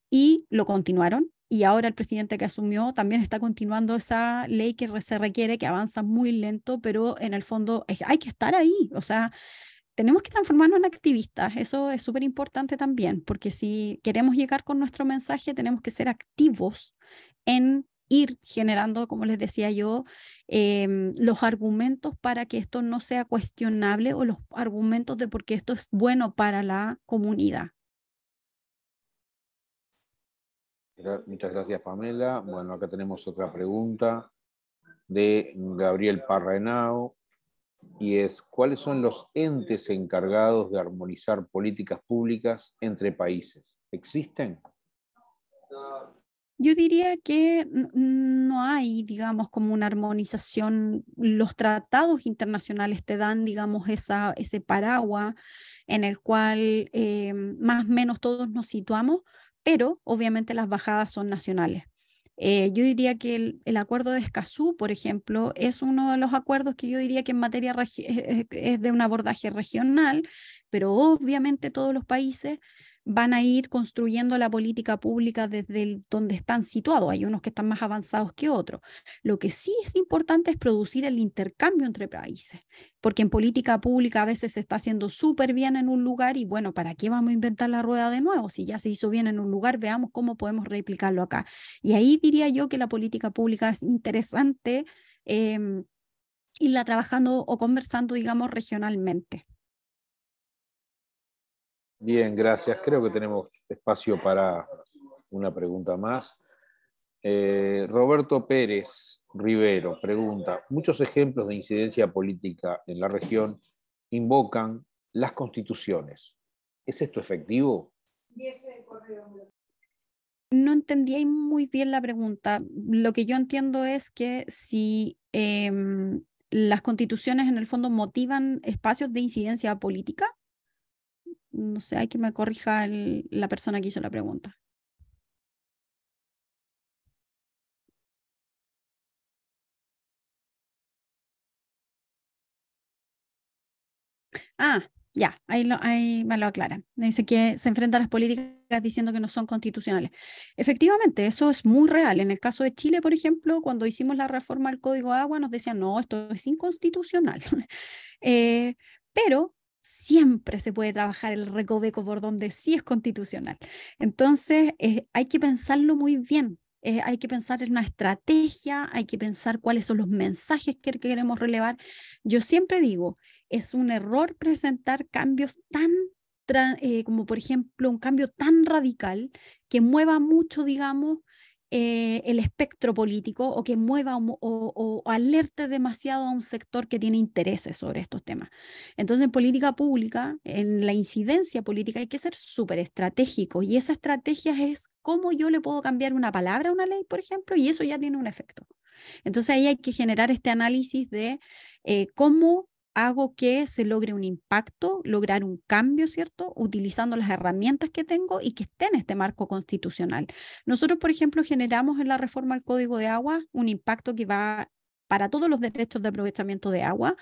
[SPEAKER 3] Y lo continuaron y ahora el presidente que asumió también está continuando esa ley que se requiere, que avanza muy lento, pero en el fondo hay que estar ahí, o sea, tenemos que transformarnos en activistas, eso es súper importante también, porque si queremos llegar con nuestro mensaje, tenemos que ser activos en ir generando, como les decía yo, em, los argumentos para que esto no sea cuestionable o los argumentos de por qué esto es bueno para la comunidad.
[SPEAKER 1] Muchas gracias, Pamela. Bueno, acá tenemos otra pregunta de Gabriel Parraenao y es, ¿cuáles son los entes encargados de armonizar políticas públicas entre países? ¿Existen?
[SPEAKER 3] Yo diría que no hay, digamos, como una armonización. Los tratados internacionales te dan, digamos, esa, ese paraguas en el cual eh, más o menos todos nos situamos, pero obviamente las bajadas son nacionales. Eh, yo diría que el, acuerdo de Escazú, por ejemplo, es uno de los acuerdos que yo diría que en materia es, es de un abordaje regional, pero obviamente todos los países van a ir construyendo la política pública desde donde están situados. Hay unos que están más avanzados que otros. Lo que sí es importante es producir el intercambio entre países, porque en política pública a veces se está haciendo súper bien en un lugar y bueno, ¿para qué vamos a inventar la rueda de nuevo? Si ya se hizo bien en un lugar, veamos cómo podemos replicarlo acá. Y ahí diría yo que la política pública es interesante em, la trabajando o conversando, digamos, regionalmente.
[SPEAKER 1] Bien, gracias. Creo que tenemos espacio para una pregunta más. Eh, Roberto Pérez Rivero pregunta, muchos ejemplos de incidencia política en la región invocan las constituciones. ¿Es esto efectivo?
[SPEAKER 3] No entendí muy bien la pregunta. Lo que yo entiendo es que si em, las constituciones en el fondo motivan espacios de incidencia política, no sé, hay que me corrija la persona que hizo la pregunta. Ah, ya, ahí, lo, me lo aclaran. dice que se enfrentan las políticas diciendo que no son constitucionales. Efectivamente, eso es muy real. En el caso de Chile, por ejemplo, cuando hicimos la reforma al Código de Agua, nos decían, no, esto es inconstitucional. Eh, pero siempre se puede trabajar el recoveco por donde sí es constitucional. Entonces, eh, hay que pensarlo muy bien. Eh, hay que pensar en una estrategia, hay que pensar cuáles son los mensajes que, queremos relevar. Yo siempre digo, es un error presentar cambios tan eh, como por ejemplo un cambio tan radical que mueva mucho, digamos, eh, el espectro político o que mueva o, alerte demasiado a un sector que tiene intereses sobre estos temas. Entonces, en política pública, en la incidencia política, hay que ser súper estratégico y esa estrategia es cómo yo le puedo cambiar una palabra a una ley, por ejemplo, y eso ya tiene un efecto. Entonces, ahí hay que generar este análisis de eh, cómo hago que se logre un impacto, lograr un cambio, ¿cierto? Utilizando las herramientas que tengo y que esté en este marco constitucional. Nosotros, por ejemplo, generamos en la reforma al Código de Agua un impacto que va para todos los derechos de aprovechamiento de agua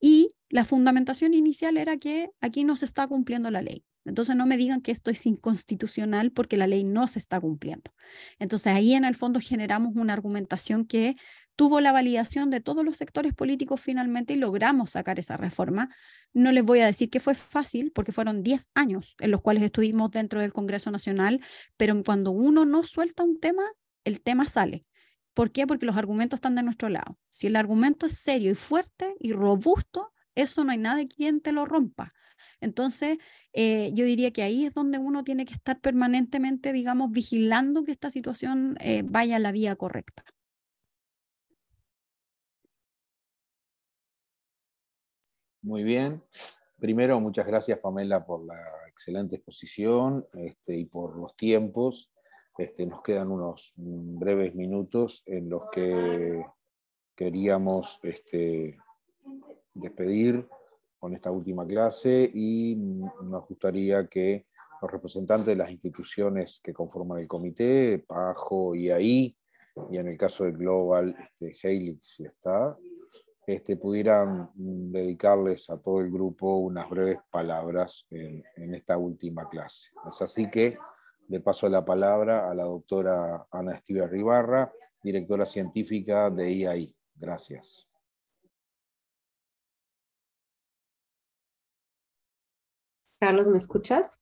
[SPEAKER 3] y la fundamentación inicial era que aquí no se está cumpliendo la ley. Entonces no me digan que esto es inconstitucional porque la ley no se está cumpliendo. Entonces ahí en el fondo generamos una argumentación que tuvo la validación de todos los sectores políticos finalmente y logramos sacar esa reforma. No les voy a decir que fue fácil, porque fueron 10 años en los cuales estuvimos dentro del Congreso Nacional, pero cuando uno no suelta un tema, el tema sale. ¿Por qué? Porque los argumentos están de nuestro lado. Si el argumento es serio y fuerte y robusto, eso no hay nadie quien te lo rompa. Entonces, eh, yo diría que ahí es donde uno tiene que estar permanentemente, digamos, vigilando que esta situación eh, vaya a la vía correcta.
[SPEAKER 1] Muy bien. Primero, muchas gracias Pamela por la excelente exposición este, y por los tiempos. Este, nos quedan unos mm, breves minutos en los que queríamos este, despedir con esta última clase y mm, nos gustaría que los representantes de las instituciones que conforman el comité, PAJO, ahí, y en el caso de Global, este, si está, este, pudieran mm, dedicarles a todo el grupo unas breves palabras en, esta última clase. Es así que le paso la palabra a la doctora Ana Estiva Ribarra, directora científica de IAI. Gracias. Carlos, ¿me escuchas?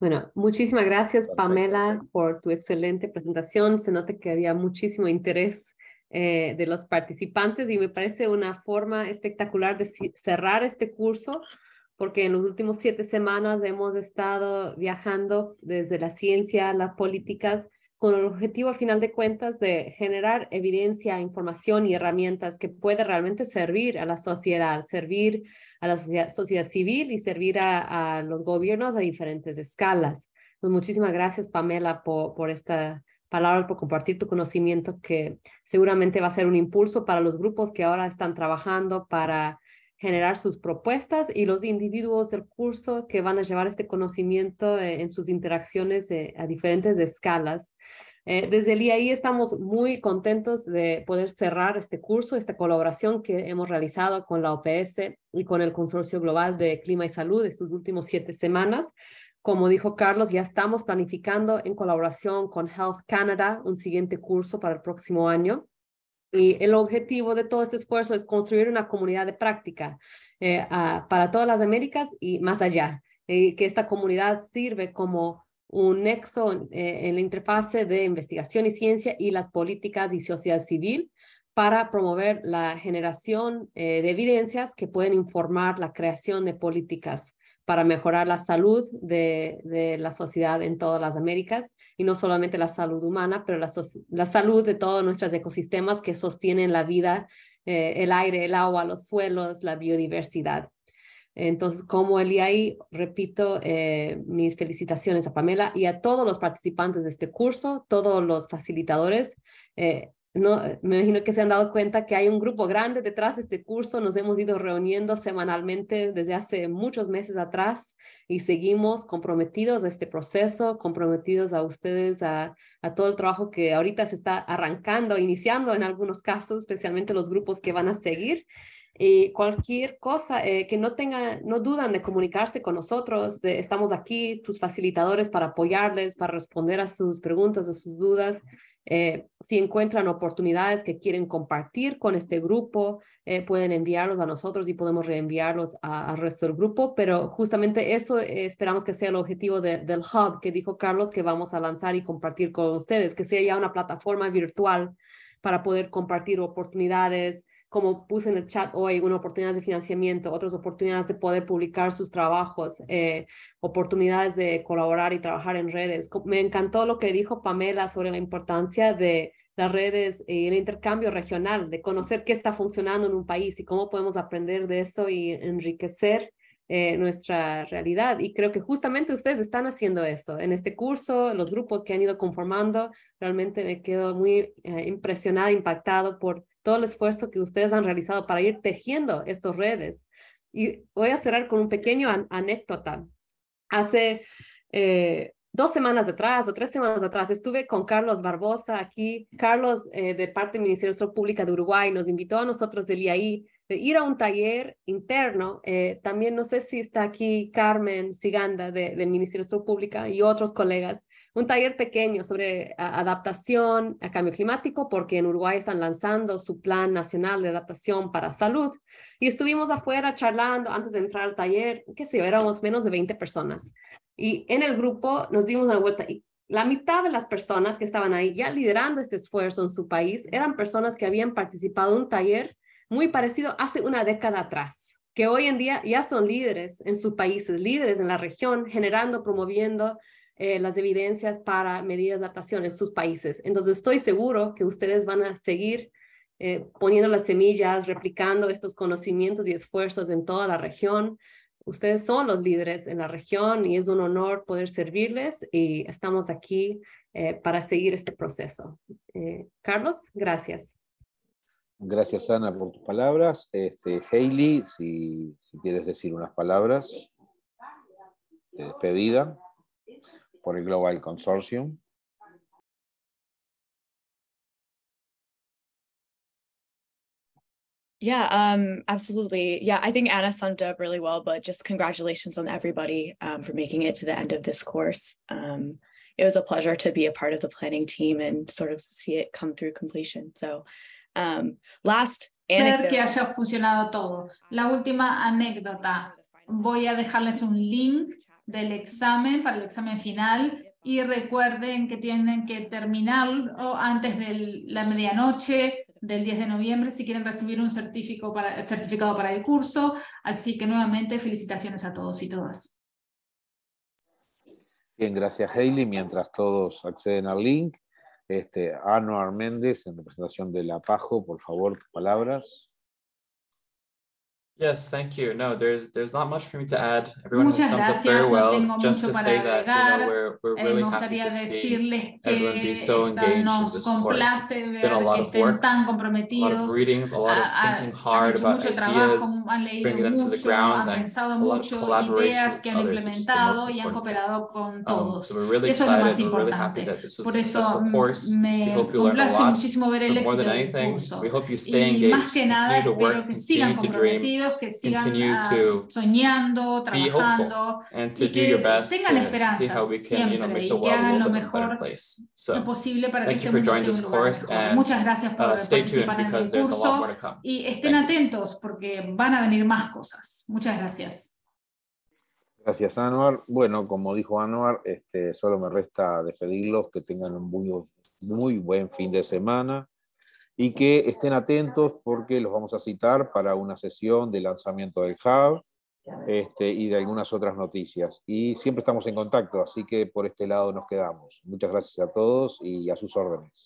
[SPEAKER 2] Bueno, muchísimas gracias Pamela por tu excelente presentación. Se nota que había muchísimo interés eh, de los participantes y me parece una forma espectacular de cerrar este curso porque en los últimos siete semanas hemos estado viajando desde la ciencia, las políticas, con el objetivo, a final de cuentas, de generar evidencia, información y herramientas que puede realmente servir a la sociedad, servir a la sociedad, civil y servir a, los gobiernos a diferentes escalas. Pues, muchísimas gracias, Pamela, por, por esta palabra, por compartir tu conocimiento, que seguramente va a ser un impulso para los grupos que ahora están trabajando para generar sus propuestas y los individuos del curso que van a llevar este conocimiento eh, en sus interacciones eh, a diferentes escalas. Eh, desde el IAI estamos muy contentos de poder cerrar este curso, esta colaboración que hemos realizado con la OPS y con el Consorcio Global de Clima y Salud estos últimos siete semanas como dijo Carlos, ya estamos planificando en colaboración con Health Canada un siguiente curso para el próximo año. Y el objetivo de todo este esfuerzo es construir una comunidad de práctica eh, para todas las Américas y más allá. que esta comunidad sirve como un nexo eh, en la interfase de investigación y ciencia y las políticas y sociedad civil para promover la generación eh, de evidencias que pueden informar la creación de políticas para mejorar la salud de, la sociedad en todas las Américas, y no solamente la salud humana, pero la, salud de todos nuestros ecosistemas que sostienen la vida, eh, el aire, el agua, los suelos, la biodiversidad. Entonces, como el IAI, repito eh, mis felicitaciones a Pamela y a todos los participantes de este curso, todos los facilitadores. Eh, me imagino que se han dado cuenta que hay un grupo grande detrás de este curso. Nos hemos ido reuniendo semanalmente desde hace muchos meses atrás y seguimos comprometidos a este proceso, comprometidos a ustedes, a, todo el trabajo que ahorita se está arrancando, iniciando en algunos casos, especialmente los grupos que van a seguir. Y cualquier cosa eh, que no tengan, no dudan de comunicarse con nosotros, estamos aquí, tus facilitadores, para apoyarles, para responder a sus preguntas, a sus dudas. Eh, si encuentran oportunidades que quieren compartir con este grupo, eh, pueden enviarlos a nosotros y podemos reenviarlos al resto del grupo, pero justamente eso eh, esperamos que sea el objetivo del hub que dijo Carlos que vamos a lanzar y compartir con ustedes, que sea ya una plataforma virtual para poder compartir oportunidades, como puse en el chat hoy, una oportunidades de financiamiento, otras oportunidades de poder publicar sus trabajos, eh, oportunidades de colaborar y trabajar en redes. Me encantó lo que dijo Pamela sobre la importancia de las redes y el intercambio regional, de conocer qué está funcionando en un país y cómo podemos aprender de eso y enriquecer eh, nuestra realidad. Y creo que justamente ustedes están haciendo eso. En este curso, los grupos que han ido conformando, realmente me quedo muy eh, impresionada, impactado por todo el esfuerzo que ustedes han realizado para ir tejiendo estas redes. Y voy a cerrar con un pequeño anécdota. Hace eh, dos semanas atrás o tres semanas atrás estuve con Carlos Barbosa aquí. Carlos, eh, de parte del Ministerio de Salud Pública de Uruguay, nos invitó a nosotros del IAI a ir a un taller interno. Eh, también no sé si está aquí Carmen Siganda del Ministerio de Salud Pública y otros colegas un taller pequeño sobre adaptación a cambio climático, porque en Uruguay están lanzando su Plan Nacional de Adaptación para Salud. Y estuvimos afuera charlando antes de entrar al taller, qué sé yo, éramos menos de 20 personas. Y en el grupo nos dimos una vuelta y la mitad de las personas que estaban ahí ya liderando este esfuerzo en su país eran personas que habían participado en un taller muy parecido hace una década atrás que hoy en día ya son líderes en sus países, líderes en la región, generando, promoviendo eh, las evidencias para medidas de adaptación en sus países. Entonces estoy seguro que ustedes van a seguir eh, poniendo las semillas, replicando estos conocimientos y esfuerzos en toda la región. Ustedes son los líderes en la región y es un honor poder servirles y estamos aquí eh, para seguir este proceso. Carlos, gracias.
[SPEAKER 1] Gracias, Ana, por tus palabras. Este, Hailey, si, quieres decir unas palabras de despedida. por el Global Consortium.
[SPEAKER 2] Yeah, um, absolutely. Yeah, I think Anna summed up really well, but just congratulations on everybody um, for making it to the end of this course. Um, it was a pleasure to be a part of the planning team and sort of see it come through completion. So, um, last anecdote. que
[SPEAKER 3] haya todo. La última anécdota. Voy a dejarles un link del examen, para el examen final. Y recuerden que tienen que terminar antes de la medianoche del 10 de noviembre si quieren recibir un certificado para, el curso. Así que nuevamente felicitaciones a todos y todas.
[SPEAKER 1] Bien, gracias Hailey. Mientras todos acceden al link, este, Anuar Méndez, en representación de la PAJO, por favor, palabras.
[SPEAKER 2] Yes, thank you. No, there's there's not much for me to add. Everyone Muchas has summed up very well. No just to say that you know, we're, we're eh, really eh, happy to see everyone be so engaged in this course. It's been a lot of work, a
[SPEAKER 3] lot of readings, a lot of thinking hard about ideas, trabajo, bringing them mucho, to the ground, and a lot of collaboration with others, implementado y han
[SPEAKER 2] cooperado con Um, so we're really excited. We're really happy that this was a successful course. We hope you learned a lot.
[SPEAKER 3] But more than
[SPEAKER 2] anything, we hope you stay engaged, continue to work, continue to dream,
[SPEAKER 3] que sigan ah, soñando, trabajando,
[SPEAKER 2] y que tengan esperanza siempre y que hagan lo mejor so,
[SPEAKER 3] posible para que este mundo sea un lugar
[SPEAKER 2] mejor. Muchas gracias por uh, participar en el
[SPEAKER 3] y estén atentos porque van a venir más
[SPEAKER 2] cosas. Muchas gracias.
[SPEAKER 1] Gracias, Anuar. Bueno, como dijo Anuar, este, solo me resta despedirlos, que tengan un muy, muy buen fin de semana y que estén atentos porque los vamos a citar para una sesión de lanzamiento del Hub este, y de algunas otras noticias. Y siempre estamos en contacto, así que por este lado nos quedamos. Muchas gracias a todos y a sus órdenes.